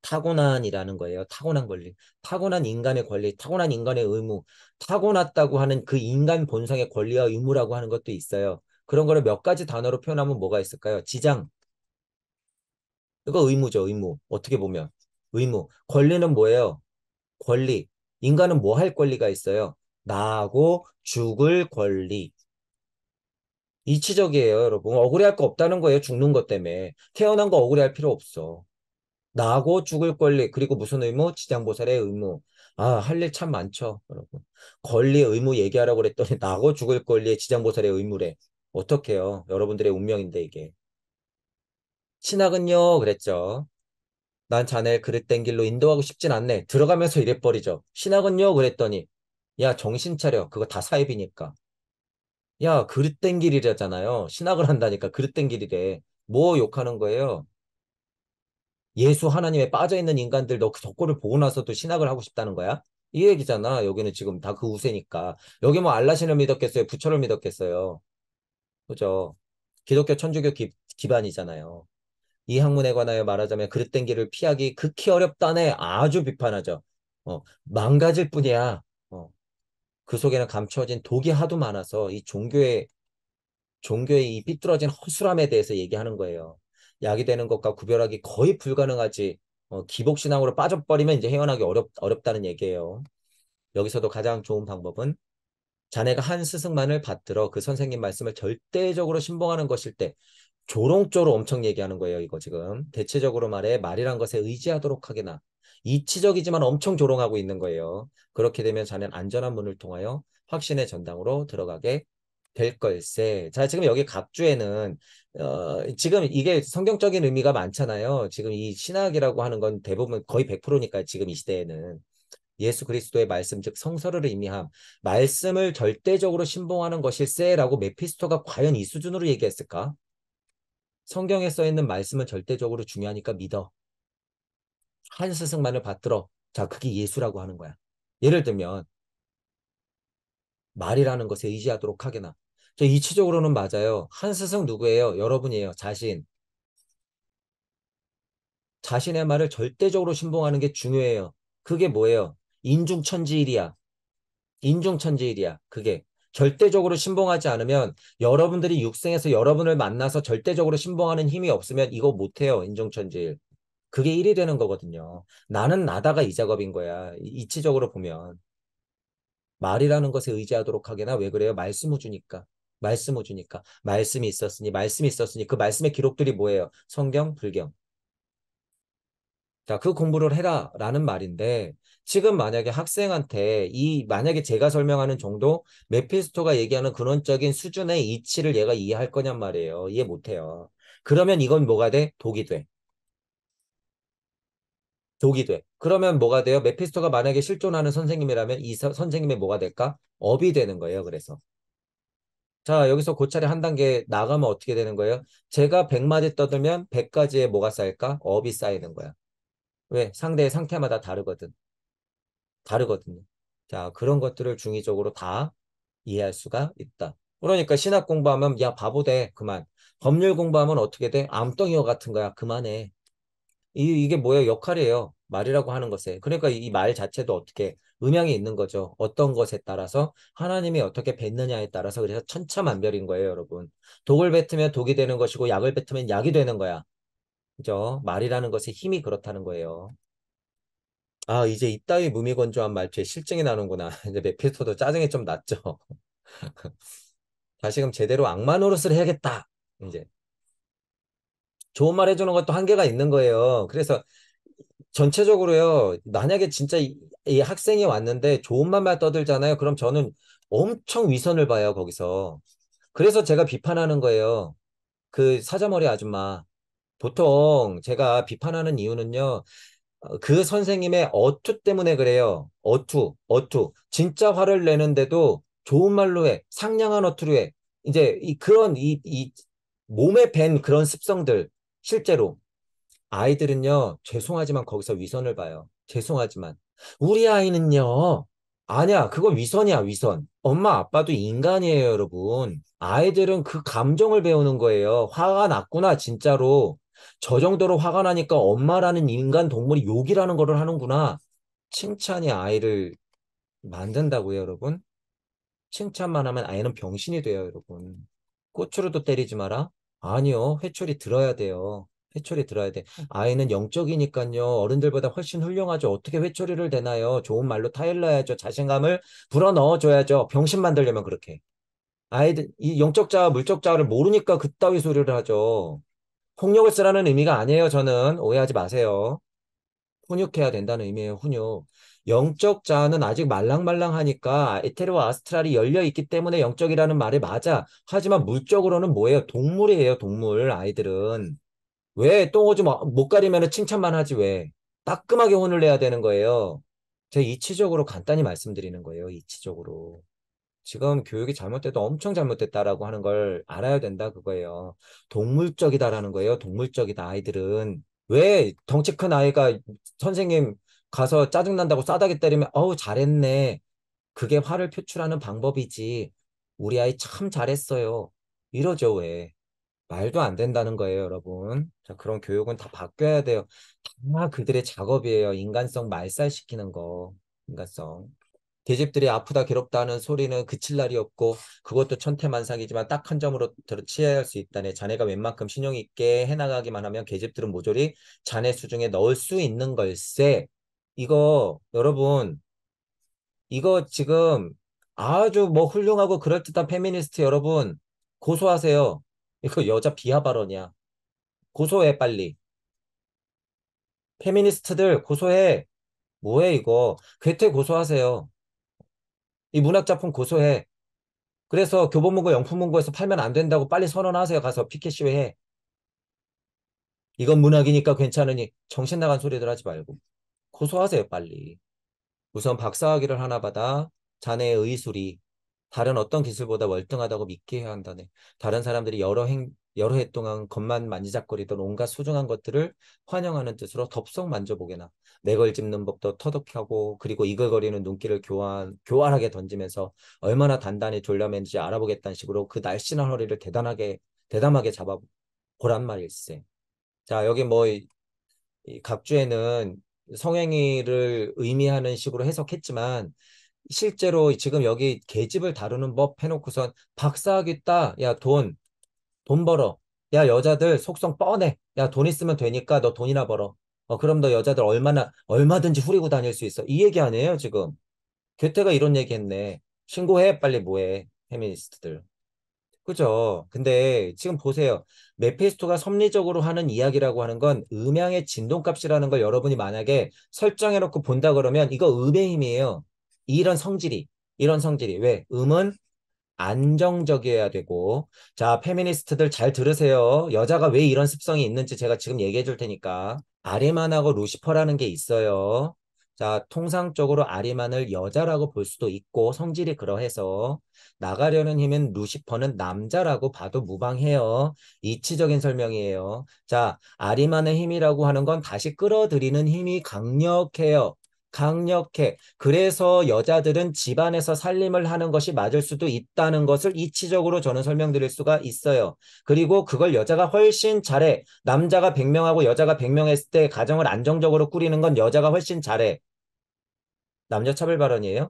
타고난이라는 거예요. 타고난 권리, 타고난 인간의 권리, 타고난 인간의 의무, 타고났다고 하는 그 인간 본성의 권리와 의무라고 하는 것도 있어요. 그런 거를 몇 가지 단어로 표현하면 뭐가 있을까요? 지장. 이거 의무죠, 의무. 어떻게 보면. 의무. 권리는 뭐예요? 권리. 인간은 뭐 할 권리가 있어요? 나하고 죽을 권리. 이치적이에요, 여러분. 억울해할 거 없다는 거예요, 죽는 것 때문에. 태어난 거 억울해할 필요 없어. 나고 죽을 권리 그리고 무슨 의무? 지장보살의 의무. 아, 할 일 참 많죠, 여러분. 권리의 의무 얘기하라고 그랬더니 *laughs* 나고 죽을 권리의 지장보살의 의무래. 어떡해요? 여러분들의 운명인데 이게. 신학은요, 그랬죠. 난 자네 그릇된 길로 인도하고 싶진 않네. 들어가면서 이래버리죠. 신학은요, 그랬더니 야, 정신 차려. 그거 다 사입이니까. 야, 그릇된 길이라잖아요. 신학을 한다니까 그릇된 길이래. 뭐 욕하는 거예요? 예수 하나님에 빠져있는 인간들 너 그 덕고를 보고 나서도 신학을 하고 싶다는 거야? 이 얘기잖아. 여기는 지금 다 그 우세니까. 여기 뭐 알라신을 믿었겠어요? 부처를 믿었겠어요? 그죠? 기독교 천주교 기, 기반이잖아요. 이 학문에 관하여 말하자면 그릇된 길을 피하기 극히 어렵다네 아주 비판하죠. 어, 망가질 뿐이야. 어, 그 속에는 감춰진 독이 하도 많아서 이 종교의 종교의 이 삐뚤어진 허술함에 대해서 얘기하는 거예요. 약이 되는 것과 구별하기 거의 불가능하지 어, 기복신앙으로 빠져버리면 이제 헤어나기 어렵, 어렵다는 얘기예요. 여기서도 가장 좋은 방법은 자네가 한 스승만을 받들어 그 선생님 말씀을 절대적으로 신봉하는 것일 때 조롱조로 엄청 얘기하는 거예요, 이거 지금. 대체적으로 말해 말이란 것에 의지하도록 하게나 이치적이지만 엄청 조롱하고 있는 거예요. 그렇게 되면 자네는 안전한 문을 통하여 확신의 전당으로 들어가게 될 걸세. 자, 지금 여기 각주에는 어, 지금 이게 성경적인 의미가 많잖아요. 지금 이 신학이라고 하는 건 대부분 거의 100%니까 지금 이 시대에는 예수 그리스도의 말씀 즉 성서를 의미함 말씀을 절대적으로 신봉하는 것일세라고 메피스토가 과연 이 수준으로 얘기했을까? 성경에 써 있는 말씀은 절대적으로 중요하니까 믿어. 한 스승만을 받들어. 자, 그게 예수라고 하는 거야. 예를 들면 말이라는 것에 의지하도록 하게나 저 이치적으로는 맞아요. 한 스승 누구예요? 여러분이에요. 자신. 자신의 말을 절대적으로 신봉하는 게 중요해요. 그게 뭐예요? 인중천지일이야. 인중천지일이야. 그게. 절대적으로 신봉하지 않으면 여러분들이 육생에서 여러분을 만나서 절대적으로 신봉하는 힘이 없으면 이거 못해요. 인중천지일. 그게 1이 되는 거거든요. 나는 나다가 이 작업인 거야. 이치적으로 보면. 말이라는 것에 의지하도록 하게나 왜 그래요? 말씀 을주니까 말씀 우주니까 말씀이 있었으니 말씀이 있었으니 그 말씀의 기록들이 뭐예요? 성경, 불경. 자, 그 공부를 해라라는 말인데 지금 만약에 학생한테 이 만약에 제가 설명하는 정도 메피스토가 얘기하는 근원적인 수준의 이치를 얘가 이해할 거냔 말이에요. 이해 못 해요. 그러면 이건 뭐가 돼? 독이 돼. 독이 돼. 그러면 뭐가 돼요? 메피스토가 만약에 실존하는 선생님이라면 이 선생님의 뭐가 될까? 업이 되는 거예요. 그래서 자, 여기서 고찰이 그 한 단계 나가면 어떻게 되는 거예요? 제가 100마디 떠들면 100가지의 뭐가 쌓일까? 업이 쌓이는 거야. 왜? 상대의 상태마다 다르거든. 다르거든요. 자, 그런 것들을 중의적으로 다 이해할 수가 있다. 그러니까 신학 공부하면 야 바보 돼 그만. 법률 공부하면 어떻게 돼? 암덩이와 같은 거야 그만해. 이, 이게 뭐야 역할이에요. 말이라고 하는 것에 그러니까 이 말 자체도 어떻게 음향이 있는 거죠. 어떤 것에 따라서 하나님이 어떻게 뱉느냐에 따라서 그래서 천차만별인 거예요, 여러분. 독을 뱉으면 독이 되는 것이고 약을 뱉으면 약이 되는 거야. 그죠? 말이라는 것의 힘이 그렇다는 거예요. 아, 이제 이따위 무미건조한 말투에 실증이 나는구나. *laughs* 이제 메피스토도 짜증이 좀 났죠. *laughs* 다시금 제대로 악마 노릇을 해야겠다. 이제 좋은 말 해주는 것도 한계가 있는 거예요. 그래서 전체적으로요, 만약에 진짜 이, 이 학생이 왔는데 좋은 말만 떠들잖아요. 그럼 저는 엄청 위선을 봐요, 거기서. 그래서 제가 비판하는 거예요. 그 사자머리 아줌마. 보통 제가 비판하는 이유는요, 어, 그 선생님의 어투 때문에 그래요. 어투, 어투. 진짜 화를 내는데도 좋은 말로 해. 상냥한 어투로 해. 이제 이 그런 이, 이 몸에 밴 그런 습성들, 실제로. 아이들은요, 죄송하지만 거기서 위선을 봐요. 죄송하지만. 우리 아이는요, 아니야, 그건 위선이야, 위선. 엄마, 아빠도 인간이에요, 여러분. 아이들은 그 감정을 배우는 거예요. 화가 났구나, 진짜로. 저 정도로 화가 나니까 엄마라는 인간 동물이 욕이라는 거를 하는구나. 칭찬이 아이를 만든다고요, 여러분. 칭찬만 하면 아이는 병신이 돼요, 여러분. 꽃으로도 때리지 마라. 아니요, 회초리 들어야 돼요. 회초리 들어야 돼. 아이는 영적이니까요. 어른들보다 훨씬 훌륭하죠. 어떻게 회초리를 되나요 좋은 말로 타일러야죠. 자신감을 불어넣어줘야죠. 병신 만들려면 그렇게. 아이들, 이 영적자, 와 물적자를 모르니까 그따위 소리를 하죠. 폭력을 쓰라는 의미가 아니에요. 저는 오해하지 마세요. 훈육해야 된다는 의미예요. 훈육. 영적 자는 아직 말랑말랑하니까 에테르와 아스트랄이 열려 있기 때문에 영적이라는 말이 맞아. 하지만 물적으로는 뭐예요? 동물이에요, 동물. 아이들은. 왜 똥오줌 못 가리면 칭찬만 하지 왜? 따끔하게 혼을 내야 되는 거예요. 제가 이치적으로 간단히 말씀드리는 거예요. 이치적으로. 지금 교육이 잘못돼도 엄청 잘못됐다라고 하는 걸 알아야 된다 그거예요. 동물적이다라는 거예요. 동물적이다 아이들은 왜 덩치 큰 아이가 선생님 가서 짜증난다고 싸다기 때리면 어우 잘했네. 그게 화를 표출하는 방법이지. 우리 아이 참 잘했어요. 이러죠 왜. 말도 안 된다는 거예요, 여러분. 자, 그런 교육은 다 바뀌어야 돼요. 다 그들의 작업이에요. 인간성 말살시키는 거. 인간성. 계집들이 아프다 괴롭다는 소리는 그칠 날이 없고 그것도 천태만상이지만 딱 한 점으로 치해야할 수 있다네. 자네가 웬만큼 신용 있게 해나가기만 하면 계집들은 모조리 자네 수중에 넣을 수 있는 걸세. 이거 여러분 이거 지금 아주 뭐 훌륭하고 그럴듯한 페미니스트 여러분 고소하세요. 이거 그 여자 비하 발언이야. 고소해, 빨리. 페미니스트들 고소해. 뭐해, 이거. 괴테 고소하세요. 이 문학작품 고소해. 그래서 교보문고 영품문고에서 팔면 안 된다고 빨리 선언하세요. 가서 피켓 시위해. 이건 문학이니까 괜찮으니 정신 나간 소리들 하지 말고 고소하세요 빨리. 우선 박사학위를 하나 받아 자네의 의술이 다른 어떤 기술보다 월등하다고 믿게 해야 한다네. 다른 사람들이 여러 행, 여러 해 동안 겉만 만지작거리던 온갖 소중한 것들을 환영하는 뜻으로 덥석 만져보게나 매걸 짚는 법도 터득하고 그리고 이글거리는 눈길을 교환, 교활하게 던지면서 얼마나 단단히 졸라맨지 알아보겠다는 식으로 그 날씬한 허리를 대단하게 대담하게 잡아보란 말일세. 자 여기 뭐 각주에는 성행위를 의미하는 식으로 해석했지만 실제로 지금 여기 계집을 다루는 법 해놓고선 박사하겠다. 야, 돈. 돈 벌어. 야, 여자들 속성 뻔해. 야, 돈 있으면 되니까 너 돈이나 벌어. 어, 그럼 너 여자들 얼마나, 얼마든지 후리고 다닐 수 있어. 이 얘기 아니에요, 지금. 괴테가 이런 얘기 했네. 신고해, 빨리 뭐해. 페미니스트들. 그죠? 근데 지금 보세요. 메피스토가 섭리적으로 하는 이야기라고 하는 건 음향의 진동값이라는 걸 여러분이 만약에 설정해놓고 본다 그러면 이거 음의 힘이에요. 이런 성질이 이런 성질이 왜 음은 안정적이어야 되고 자 페미니스트들 잘 들으세요 여자가 왜 이런 습성이 있는지 제가 지금 얘기해 줄 테니까 아리만하고 루시퍼라는 게 있어요 자 통상적으로 아리만을 여자라고 볼 수도 있고 성질이 그러해서 나가려는 힘은 루시퍼는 남자라고 봐도 무방해요 이치적인 설명이에요 자 아리만의 힘이라고 하는 건 다시 끌어들이는 힘이 강력해요 강력해. 그래서 여자들은 집안에서 살림을 하는 것이 맞을 수도 있다는 것을 이치적으로 저는 설명드릴 수가 있어요. 그리고 그걸 여자가 훨씬 잘해. 남자가 100명하고 여자가 100명 했을 때 가정을 안정적으로 꾸리는 건 여자가 훨씬 잘해. 남녀 차별 발언이에요?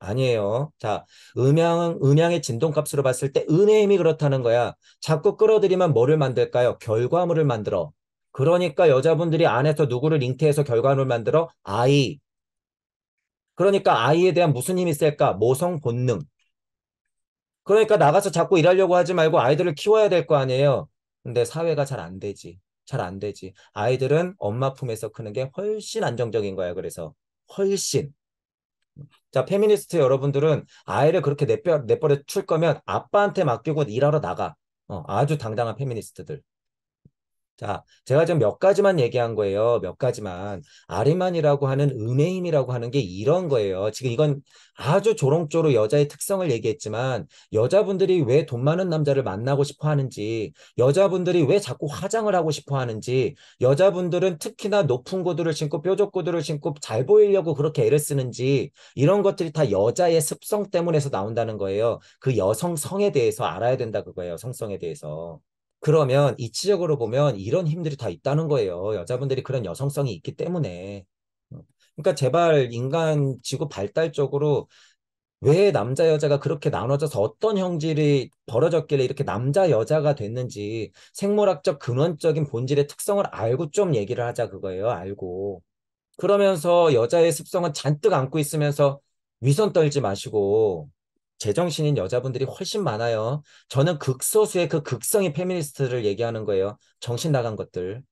아니에요. 자, 음양, 음향의 진동값으로 봤을 때 은의 혜 힘이 그렇다는 거야. 자꾸 끌어들이면 뭐를 만들까요? 결과물을 만들어. 그러니까 여자분들이 안에서 누구를 링태해서 결과물을 만들어? 아이. 그러니까 아이에 대한 무슨 힘이 있을까? 모성 본능. 그러니까 나가서 자꾸 일하려고 하지 말고 아이들을 키워야 될 거 아니에요. 근데 사회가 잘 안 되지. 잘 안 되지. 아이들은 엄마 품에서 크는 게 훨씬 안정적인 거야. 그래서 훨씬. 자, 페미니스트 여러분들은 아이를 그렇게 내버려, 내버려 출 거면 아빠한테 맡기고 일하러 나가. 어, 아주 당당한 페미니스트들. 자, 제가 지금 몇 가지만 얘기한 거예요. 몇 가지만. 아리만이라고 하는 음의 힘이라고 하는 게 이런 거예요. 지금 이건 아주 조롱조로 여자의 특성을 얘기했지만 여자분들이 왜 돈 많은 남자를 만나고 싶어 하는지, 여자분들이 왜 자꾸 화장을 하고 싶어 하는지, 여자분들은 특히나 높은 고두를 신고 뾰족 고두를 신고 잘 보이려고 그렇게 애를 쓰는지 이런 것들이 다 여자의 습성 때문에서 나온다는 거예요. 그 여성 성에 대해서 알아야 된다 그거예요. 성성에 대해서. 그러면 이치적으로 보면 이런 힘들이 다 있다는 거예요. 여자분들이 그런 여성성이 있기 때문에. 어, 그러니까 제발 인간 지구 발달적으로 왜 남자 여자가 그렇게 나눠져서 어떤 형질이 벌어졌길래 이렇게 남자 여자가 됐는지 생물학적 근원적인 본질의 특성을 알고 좀 얘기를 하자 그거예요. 알고. 그러면서 여자의 습성은 잔뜩 안고 있으면서 위선 떨지 마시고 제정신인 여자분들이 훨씬 많아요. 저는 극소수의 그 극성의 페미니스트를 얘기하는 거예요. 정신 나간 것들.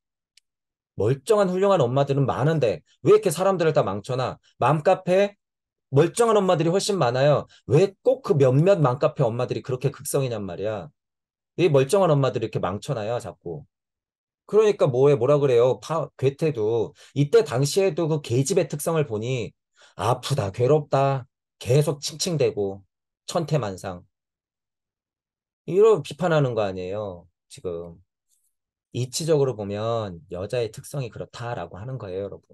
멀쩡한 훌륭한 엄마들은 많은데 왜 이렇게 사람들을 다 망쳐놔? 맘카페 멀쩡한 엄마들이 훨씬 많아요. 왜 꼭 그 몇몇 맘카페 엄마들이 그렇게 극성이냔 말이야. 왜 멀쩡한 엄마들이 이렇게 망쳐놔요, 자꾸. 그러니까 뭐에 뭐라 그래요. 파, 괴테도 이때 당시에도 그 계집의 특성을 보니 아프다, 괴롭다, 계속 칭칭대고 천태만상 이런 비판하는 거 아니에요 지금 이치적으로 보면 여자의 특성이 그렇다라고 하는 거예요 여러분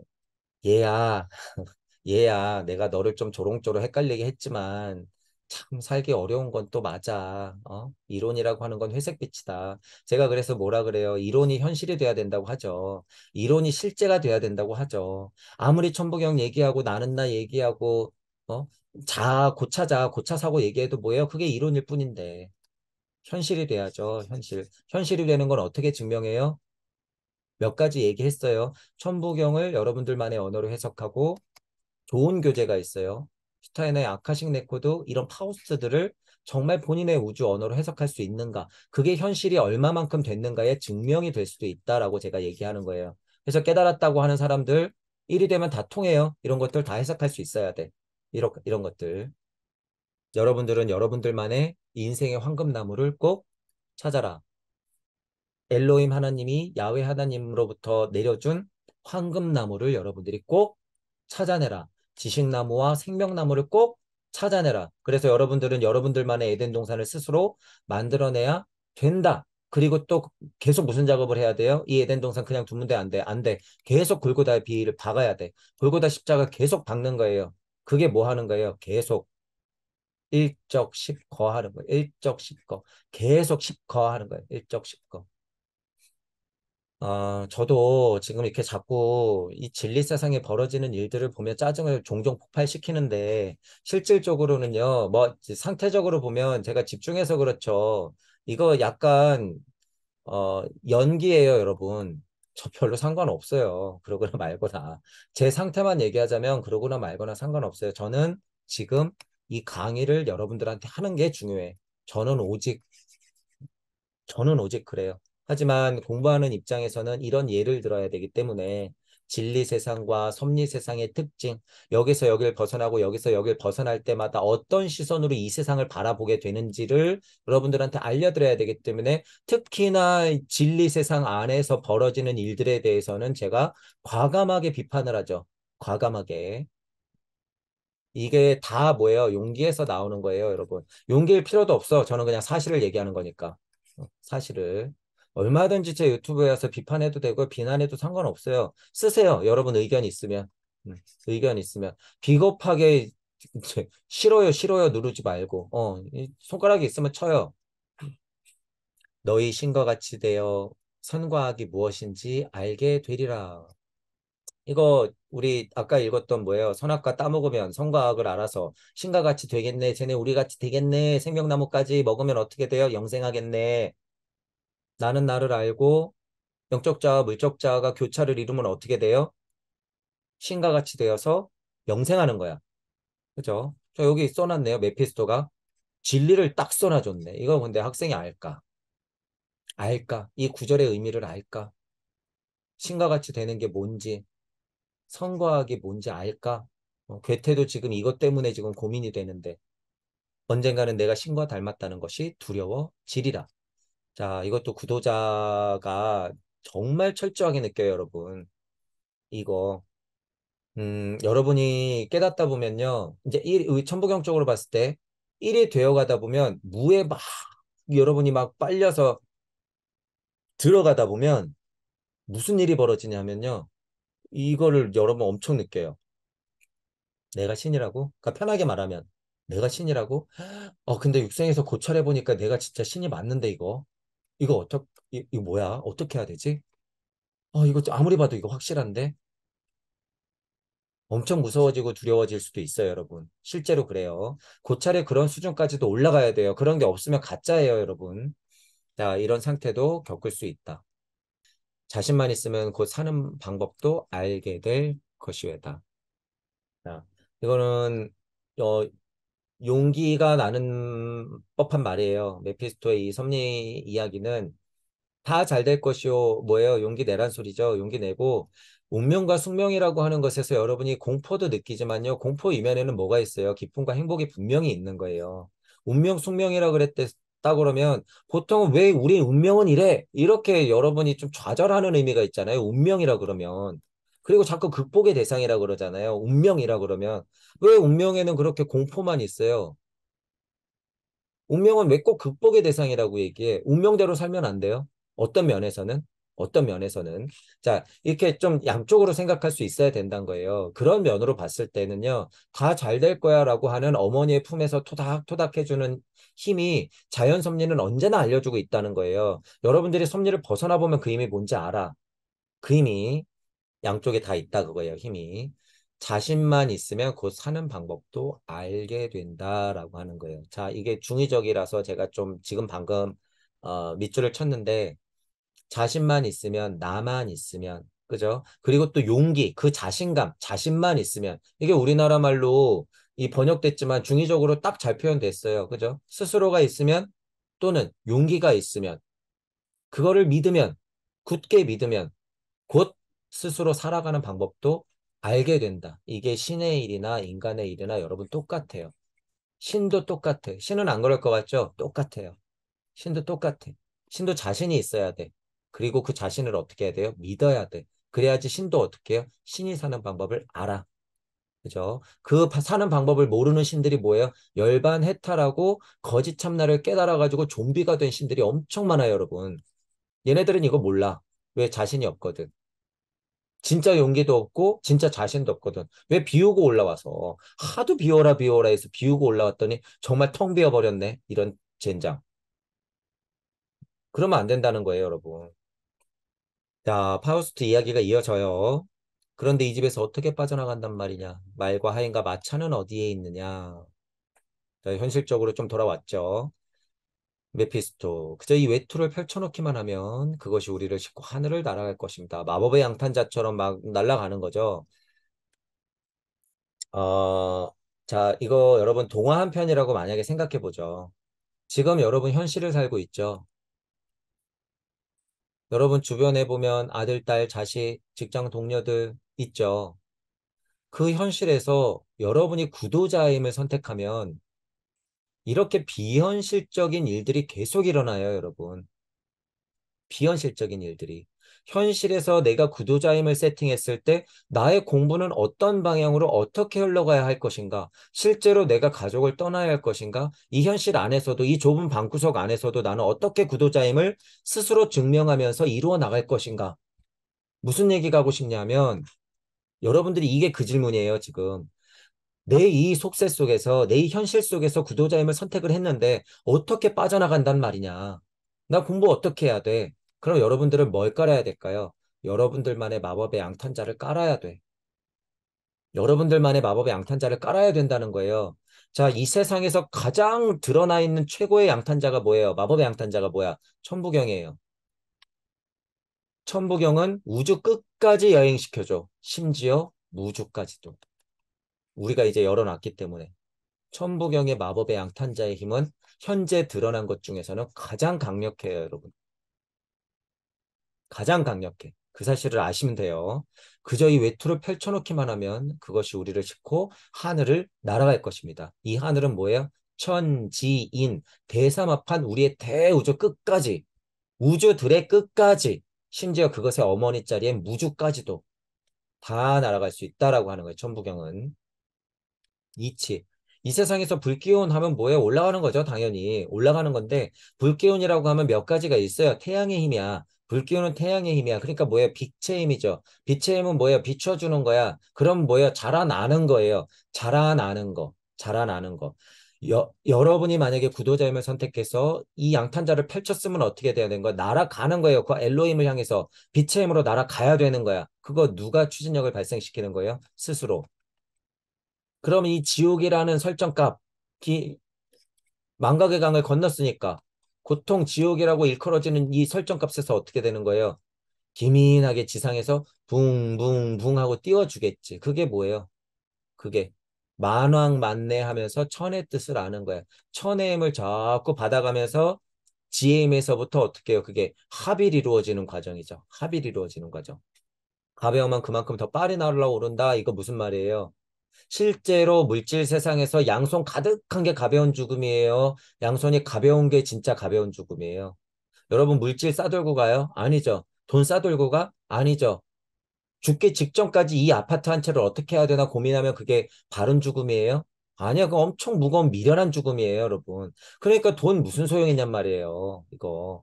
얘야 *laughs* 얘야 내가 너를 좀 조롱조롱 헷갈리게 했지만 참 살기 어려운 건 또 맞아. 어? 이론이라고 하는 건 회색빛이다. 제가 그래서 뭐라 그래요? 이론이 현실이 돼야 된다고 하죠. 이론이 실제가 돼야 된다고 하죠. 아무리 천부경 얘기하고 나는 나 얘기하고 어? 자, 고차자, 고차사고 얘기해도 뭐예요? 그게 이론일 뿐인데. 현실이 돼야죠, 현실. 현실이 되는 건 어떻게 증명해요? 몇 가지 얘기했어요. 천부경을 여러분들만의 언어로 해석하고 좋은 교재가 있어요. 슈타인의 아카식 네코도 이런 파우스트들을 정말 본인의 우주 언어로 해석할 수 있는가 그게 현실이 얼마만큼 됐는가의 증명이 될 수도 있다라고 제가 얘기하는 거예요. 그래서 깨달았다고 하는 사람들 1이 되면 다 통해요. 이런 것들 다 해석할 수 있어야 돼. 이런, 이런 것들. 여러분들은 여러분들만의 인생의 황금나무를 꼭 찾아라. 엘로임 하나님이 야외 하나님으로부터 내려준 황금나무를 여러분들이 꼭 찾아내라. 지식나무와 생명나무를 꼭 찾아내라. 그래서 여러분들은 여러분들만의 에덴 동산을 스스로 만들어내야 된다. 그리고 또 계속 무슨 작업을 해야 돼요? 이 에덴 동산 그냥 두면 돼? 안 돼? 안 돼. 계속 골고다의 비위를 박아야 돼. 골고다 십자가 계속 박는 거예요. 그게 뭐 하는 거예요? 계속 일적 십거 하는 거예요. 일적 십거. 계속 십거 하는 거예요. 일적 십거. 아, 저도 지금 이렇게 자꾸 이 진리 세상에 벌어지는 일들을 보면 짜증을 종종 폭발시키는데 실질적으로는요, 뭐 상태적으로 보면 제가 집중해서 그렇죠. 이거 약간 어 연기예요, 여러분. 저 별로 상관없어요. 그러거나 말거나. 제 상태만 얘기하자면 그러거나 말거나 상관없어요. 저는 지금 이 강의를 여러분들한테 하는 게 중요해. 저는 오직, 저는 오직 그래요. 하지만 공부하는 입장에서는 이런 예를 들어야 되기 때문에 진리 세상과 섭리 세상의 특징, 여기서 여길 벗어나고 여기서 여길 벗어날 때마다 어떤 시선으로 이 세상을 바라보게 되는지를 여러분들한테 알려드려야 되기 때문에 특히나 진리 세상 안에서 벌어지는 일들에 대해서는 제가 과감하게 비판을 하죠. 과감하게. 이게 다 뭐예요? 용기에서 나오는 거예요, 여러분. 용기일 필요도 없어. 저는 그냥 사실을 얘기하는 거니까. 어, 사실을. 얼마든지 제 유튜브에서 비판해도 되고 비난해도 상관없어요. 쓰세요. 여러분 의견 있으면. 음, 의견 있으면. 비겁하게 싫어요, 싫어요 누르지 말고. 어, 손가락이 있으면 쳐요. 너희 신과 같이 되어 선과악이 무엇인지 알게 되리라. 이거 우리 아까 읽었던 뭐예요? 선악과 따먹으면 선과악을 알아서 신과 같이 되겠네. 쟤네 우리 같이 되겠네. 생명나무까지 먹으면 어떻게 돼요? 영생하겠네. 나는 나를 알고 영적 자와 물적 자가 교차를 이루면 어떻게 돼요? 신과 같이 되어서 영생하는 거야. 그죠? 저 여기 써놨네요. 메피스토가 진리를 딱 써놔줬네. 이거 근데 학생이 알까? 알까? 이 구절의 의미를 알까? 신과 같이 되는 게 뭔지, 성과학이 뭔지 알까? 어, 괴테도 지금 이것 때문에 지금 고민이 되는데 언젠가는 내가 신과 닮았다는 것이 두려워지리라. 자, 이것도 구도자가 정말 철저하게 느껴요, 여러분. 이거. 음, 여러분이 깨닫다 보면요. 이제 1, 천부경 쪽으로 봤을 때 1이 되어 가다 보면 무에 막 여러분이 막 빨려서 들어가다 보면 무슨 일이 벌어지냐면요. 이거를 여러분 엄청 느껴요. 내가 신이라고? 그러니까 편하게 말하면 내가 신이라고? 어 근데 육생에서 고찰해 보니까 내가 진짜 신이 맞는데 이거 이거 어떻게 이거 뭐야? 어떻게 해야 되지? 아, 이거 아무리 봐도 이거 확실한데? 엄청 무서워지고 두려워질 수도 있어요, 여러분. 실제로 그래요. 고찰의 그런 수준까지도 올라가야 돼요. 그런 게 없으면 가짜예요, 여러분. 자, 이런 상태도 겪을 수 있다. 자신만 있으면 곧 사는 방법도 알게 될 것이외다. 자, 이거는 어, 용기가 나는 법한 말이에요. 메피스토의 이 섭리 이야기는 다 잘 될 것이요. 뭐예요? 용기 내란 소리죠. 용기 내고 운명과 숙명이라고 하는 것에서 여러분이 공포도 느끼지만요. 공포 이면에는 뭐가 있어요? 기쁨과 행복이 분명히 있는 거예요. 운명, 숙명이라고 그랬다 그러면 보통은 왜 우리 운명은 이래? 이렇게 여러분이 좀 좌절하는 의미가 있잖아요. 운명이라 그러면. 그리고 자꾸 극복의 대상이라 그러잖아요. 운명이라 그러면 왜 운명에는 그렇게 공포만 있어요? 운명은 왜 꼭 극복의 대상이라고 얘기해? 운명대로 살면 안 돼요. 어떤 면에서는 어떤 면에서는 자 이렇게 좀 양쪽으로 생각할 수 있어야 된다는 거예요. 그런 면으로 봤을 때는요 다 잘 될 거야라고 하는 어머니의 품에서 토닥토닥 해주는 힘이 자연 섭리는 언제나 알려주고 있다는 거예요. 여러분들이 섭리를 벗어나 보면 그 힘이 뭔지 알아. 그 힘이 양쪽에 다 있다 그거예요, 힘이. 자신만 있으면 곧 사는 방법도 알게 된다라고 하는 거예요. 자, 이게 중의적이라서 제가 좀 지금 방금 어, 밑줄을 쳤는데 자신만 있으면 나만 있으면 그죠? 그리고 또 용기, 그 자신감, 자신만 있으면 이게 우리나라 말로 이 번역됐지만 중의적으로 딱 잘 표현됐어요. 그죠? 스스로가 있으면 또는 용기가 있으면 그거를 믿으면 굳게 믿으면 곧 스스로 살아가는 방법도 알게 된다. 이게 신의 일이나 인간의 일이나 여러분 똑같아요. 신도 똑같아. 신은 안 그럴 것 같죠? 똑같아요. 신도 똑같아. 신도 자신이 있어야 돼. 그리고 그 자신을 어떻게 해야 돼요? 믿어야 돼. 그래야지 신도 어떻게 해요? 신이 사는 방법을 알아. 그죠? 그 사는 방법을 모르는 신들이 뭐예요? 열반 해탈하고 거짓 참나를 깨달아가지고 좀비가 된 신들이 엄청 많아요, 여러분. 얘네들은 이거 몰라. 왜 자신이 없거든. 진짜 용기도 없고 진짜 자신도 없거든. 왜 비우고 올라와서 하도 비워라 비워라 해서 비우고 올라왔더니 정말 텅 비어버렸네. 이런 젠장. 그러면 안 된다는 거예요, 여러분. 자, 파우스트 이야기가 이어져요. 그런데 이 집에서 어떻게 빠져나간단 말이냐. 말과 하인과 마차는 어디에 있느냐. 자, 현실적으로 좀 돌아왔죠. 메피스토 그저 이 외투를 펼쳐놓기만 하면 그것이 우리를 싣고 하늘을 날아갈 것입니다. 마법의 양탄자처럼 막 날아가는 거죠. 어, 자, 이거 여러분 동화 한 편이라고 만약에 생각해 보죠. 지금 여러분 현실을 살고 있죠. 여러분 주변에 보면 아들, 딸, 자식, 직장 동료들 있죠. 그 현실에서 여러분이 구도자임을 선택하면 이렇게 비현실적인 일들이 계속 일어나요, 여러분. 비현실적인 일들이. 현실에서 내가 구도자임을 세팅했을 때 나의 공부는 어떤 방향으로 어떻게 흘러가야 할 것인가? 실제로 내가 가족을 떠나야 할 것인가? 이 현실 안에서도 이 좁은 방구석 안에서도 나는 어떻게 구도자임을 스스로 증명하면서 이루어 나갈 것인가? 무슨 얘기가 하고 싶냐면 여러분들이 이게 그 질문이에요, 지금. 내이 속세 속에서 내 이 현실 속에서 구도자임을 선택을 했는데 어떻게 빠져나간단 말이냐. 나 공부 어떻게 해야 돼? 그럼 여러분들은 뭘 깔아야 될까요? 여러분들만의 마법의 양탄자를 깔아야 돼. 여러분들만의 마법의 양탄자를 깔아야 된다는 거예요. 자, 이 세상에서 가장 드러나 있는 최고의 양탄자가 뭐예요? 마법의 양탄자가 뭐야? 천부경이에요. 천부경은 우주 끝까지 여행시켜줘. 심지어 무주까지도. 우리가 이제 열어놨기 때문에 천부경의 마법의 양탄자의 힘은 현재 드러난 것 중에서는 가장 강력해요, 여러분. 가장 강력해. 그 사실을 아시면 돼요. 그저 이 외투를 펼쳐놓기만 하면 그것이 우리를 싣고 하늘을 날아갈 것입니다. 이 하늘은 뭐예요? 천지인, 대삼합판 우리의 대우주 끝까지, 우주들의 끝까지, 심지어 그것의 어머니 자리에 무주까지도 다 날아갈 수 있다라고 하는 거예요. 천부경은. 이치. 이 세상에서 불기운 하면 뭐에 올라가는 거죠, 당연히. 올라가는 건데, 불기운이라고 하면 몇 가지가 있어요. 태양의 힘이야. 불기운은 태양의 힘이야. 그러니까 뭐예요? 빛의 힘이죠. 빛의 힘은 뭐예요? 비춰주는 거야. 그럼 뭐예요? 자라나는 거예요. 자라나는 거. 자라나는 거. 여, 여러분이 만약에 구도자임을 선택해서 이 양탄자를 펼쳤으면 어떻게 돼야 되는 거야? 날아가는 거예요. 그엘로임을 향해서 빛의 힘으로 날아가야 되는 거야. 그거 누가 추진력을 발생시키는 거예요? 스스로. 그럼이 지옥이라는 설정값이 망각의 강을 건넜으니까 고통 지옥이라고 일컬어지는 이 설정값에서 어떻게 되는 거예요? 기민하게 지상에서 붕붕붕 하고 띄워주겠지. 그게 뭐예요? 그게 만왕만내하면서 천의 뜻을 아는 거야. 천의 힘을 자꾸 받아가면서 지혜 힘에서부터 어떻게 해요? 그게 합일 이루어지는 과정이죠. 합일 이루어지는 과정. 가벼우면 그만큼 더 빨리 날아오른다. 이거 무슨 말이에요? 실제로 물질 세상에서 양손 가득한 게 가벼운 죽음이에요. 양손이 가벼운 게 진짜 가벼운 죽음이에요. 여러분 물질 싸돌고 가요? 아니죠. 돈 싸돌고 가? 아니죠. 죽기 직전까지 이 아파트 한 채를 어떻게 해야 되나 고민하면 그게 바른 죽음이에요? 아니야. 그 엄청 무거운 미련한 죽음이에요, 여러분. 그러니까 돈 무슨 소용이냔 말이에요. 이거.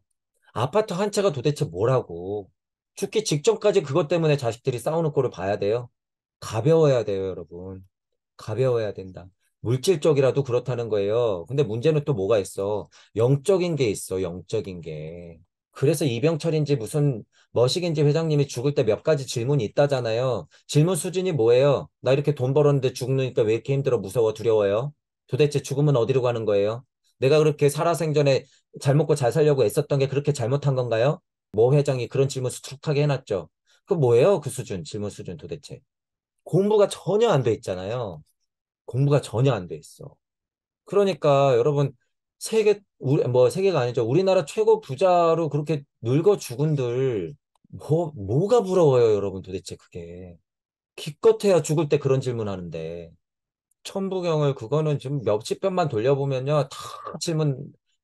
아파트 한 채가 도대체 뭐라고. 죽기 직전까지 그것 때문에 자식들이 싸우는 꼴을 봐야 돼요. 가벼워야 돼요, 여러분. 가벼워야 된다. 물질적이라도 그렇다는 거예요. 근데 문제는 또 뭐가 있어? 영적인 게 있어, 영적인 게. 그래서 이병철인지 무슨 머식인지 회장님이 죽을 때 몇 가지 질문이 있다잖아요. 질문 수준이 뭐예요? 나 이렇게 돈 벌었는데 죽으니까 왜 이렇게 힘들어, 무서워, 두려워요? 도대체 죽음은 어디로 가는 거예요? 내가 그렇게 살아생전에 잘 먹고 잘 살려고 애썼던 게 그렇게 잘못한 건가요? 모 뭐 회장이 그런 질문 수툭하게 해놨죠. 그 뭐예요? 그 수준, 질문 수준 도대체. 공부가 전혀 안 돼 있잖아요. 공부가 전혀 안 돼 있어. 그러니까 여러분 세계 우리 뭐 세계가 아니죠. 우리나라 최고 부자로 그렇게 늙어 죽은들 뭐 뭐가 부러워요, 여러분 도대체 그게. 기껏해야 죽을 때 그런 질문하는데 천부경을 그거는 지금 몇십 편만 돌려보면요 다 질문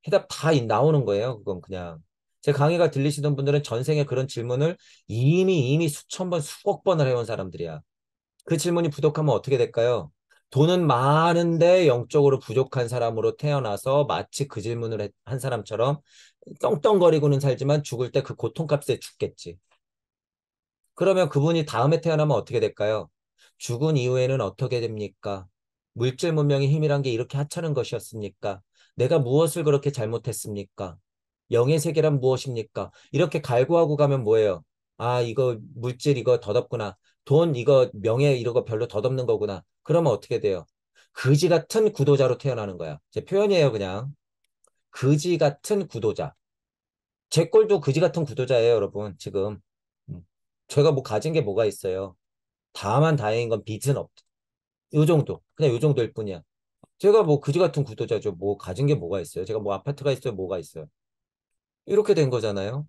해답 다 나오는 거예요. 그건 그냥 제 강의가 들리시던 분들은 전생에 그런 질문을 이미 이미 수천 번 수억 번을 해온 사람들이야. 그 질문이 부족하면 어떻게 될까요? 돈은 많은데 영적으로 부족한 사람으로 태어나서 마치 그 질문을 한 사람처럼 떵떵거리고는 살지만 죽을 때 그 고통값에 죽겠지. 그러면 그분이 다음에 태어나면 어떻게 될까요? 죽은 이후에는 어떻게 됩니까? 물질 문명의 힘이란 게 이렇게 하찮은 것이었습니까? 내가 무엇을 그렇게 잘못했습니까? 영의 세계란 무엇입니까? 이렇게 갈구하고 가면 뭐예요? 아, 이거 물질 이거 더덥구나. 돈 이거 명예 이런 거 별로 덧없는 거구나. 그러면 어떻게 돼요? 그지 같은 구도자로 태어나는 거야. 제 표현이에요, 그냥. 그지 같은 구도자. 제 꼴도 그지 같은 구도자예요, 여러분. 지금. 음. 제가 뭐 가진 게 뭐가 있어요. 다만 다행인 건 빚은 없다. 요 정도. 그냥 요 정도일 뿐이야. 제가 뭐 그지 같은 구도자죠. 뭐 가진 게 뭐가 있어요. 제가 뭐 아파트가 있어요. 뭐가 있어요. 이렇게 된 거잖아요.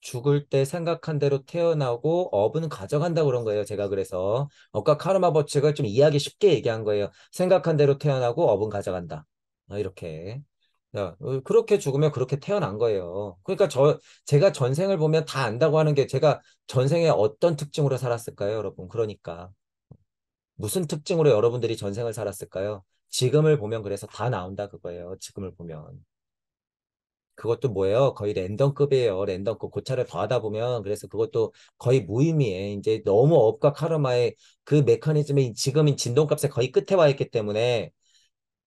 죽을 때 생각한 대로 태어나고 업은 가져간다 그런 거예요. 제가 그래서 업과 카르마 법칙을 좀 이해하기 쉽게 얘기한 거예요. 생각한 대로 태어나고 업은 가져간다. 어, 이렇게 어, 어, 그렇게 죽으면 그렇게 태어난 거예요. 그러니까 저 제가 전생을 보면 다 안다고 하는 게 제가 전생에 어떤 특징으로 살았을까요, 여러분? 그러니까 무슨 특징으로 여러분들이 전생을 살았을까요? 지금을 보면 그래서 다 나온다 그거예요. 지금을 보면. 그것도 뭐예요? 거의 랜덤급이에요. 랜덤급 고찰을 더하다 보면 그래서 그것도 거의 무의미해. 이제 너무 업과 카르마의 그 메커니즘이 지금 진동값에 거의 끝에 와 있기 때문에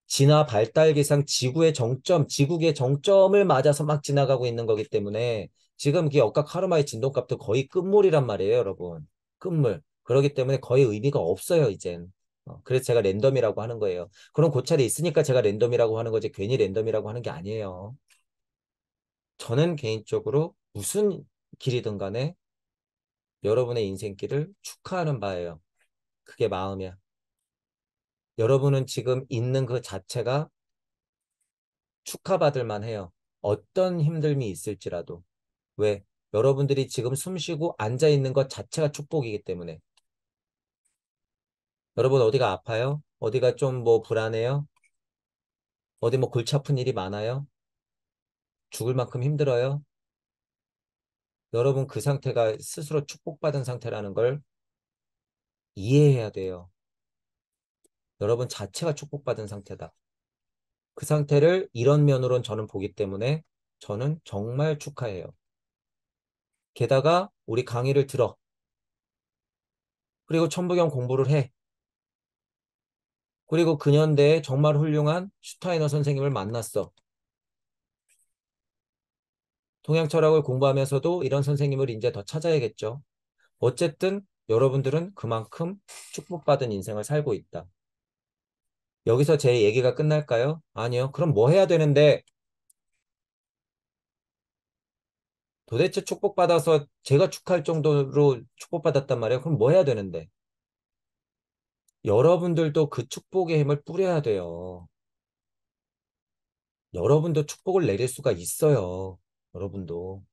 진화 발달기상 지구의 정점, 지구의 정점을 맞아서 막 지나가고 있는 거기 때문에 지금 그 업과 카르마의 진동값도 거의 끝물이란 말이에요, 여러분. 끝물. 그러기 때문에 거의 의미가 없어요, 이젠. 어, 그래서 제가 랜덤이라고 하는 거예요. 그런 고찰이 있으니까 제가 랜덤이라고 하는 거지 괜히 랜덤이라고 하는 게 아니에요. 저는 개인적으로 무슨 길이든 간에 여러분의 인생길을 축하하는 바예요. 그게 마음이야. 여러분은 지금 있는 그 자체가 축하받을 만해요. 어떤 힘듦이 있을지라도. 왜? 여러분들이 지금 숨쉬고 앉아 있는 것 자체가 축복이기 때문에. 여러분 어디가 아파요? 어디가 좀 뭐 불안해요? 어디 뭐 골치 아픈 일이 많아요? 죽을 만큼 힘들어요? 여러분 그 상태가 스스로 축복받은 상태라는 걸 이해해야 돼요. 여러분 자체가 축복받은 상태다. 그 상태를 이런 면으로는 저는 보기 때문에 저는 정말 축하해요. 게다가 우리 강의를 들어. 그리고 천부경 공부를 해. 그리고 근현대에 정말 훌륭한 슈타이너 선생님을 만났어. 동양 철학을 공부하면서도 이런 선생님을 이제 더 찾아야겠죠. 어쨌든 여러분들은 그만큼 축복받은 인생을 살고 있다. 여기서 제 얘기가 끝날까요? 아니요. 그럼 뭐 해야 되는데 도대체 축복받아서 제가 축할 정도로 축복받았단 말이에요. 그럼 뭐 해야 되는데? 여러분들도 그 축복의 힘을 뿌려야 돼요. 여러분도 축복을 내릴 수가 있어요. 여러분도.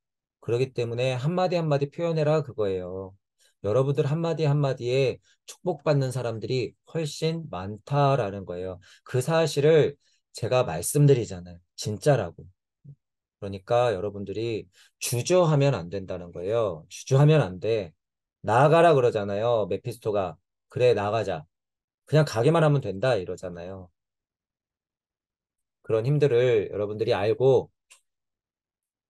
그러기 때문에 한마디 한마디 표현해라 그거예요. 여러분들 한마디 한마디에 축복받는 사람들이 훨씬 많다라는 거예요. 그 사실을 제가 말씀드리잖아요. 진짜라고. 그러니까 여러분들이 주저하면 안 된다는 거예요. 주저하면 안 돼. 나가라 그러잖아요. 메피스토가. 그래, 나가자. 그냥 가기만 하면 된다 이러잖아요. 그런 힘들을 여러분들이 알고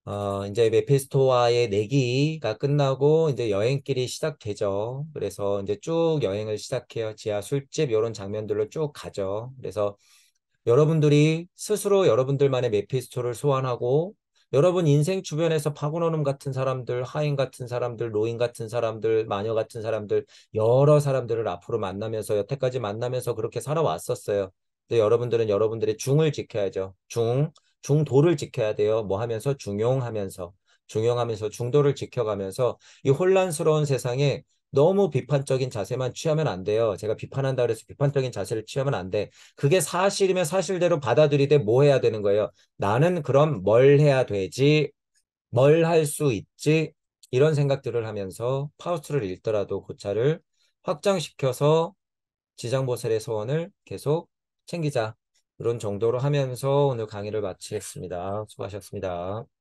어, 이제 메피스토와의 내기가 끝나고 이제 여행길이 시작되죠. 그래서 이제 쭉 여행을 시작해요. 지하 술집 이런 장면들로 쭉 가죠. 그래서 여러분들이 스스로 여러분들만의 메피스토를 소환하고 여러분 인생 주변에서 파고노는 같은 사람들, 하인 같은 사람들, 노인 같은 사람들, 마녀 같은 사람들, 여러 사람들을 앞으로 만나면서 여태까지 만나면서 그렇게 살아왔었어요. 근데 여러분들은 여러분들의 중을 지켜야죠. 중. 중도를 지켜야 돼요. 뭐 하면서 중용하면서 중용하면서 중도를 지켜가면서 이 혼란스러운 세상에 너무 비판적인 자세만 취하면 안 돼요. 제가 비판한다 그래서 비판적인 자세를 취하면 안 돼. 그게 사실이면 사실대로 받아들이되 뭐 해야 되는 거예요? 나는 그럼 뭘 해야 되지? 뭘 할 수 있지? 이런 생각들을 하면서 파우스트를 읽더라도 고찰을 그 확장시켜서 지장보살의 소원을 계속 챙기자. 이런 정도로 하면서 오늘 강의를 마치겠습니다. 수고하셨습니다.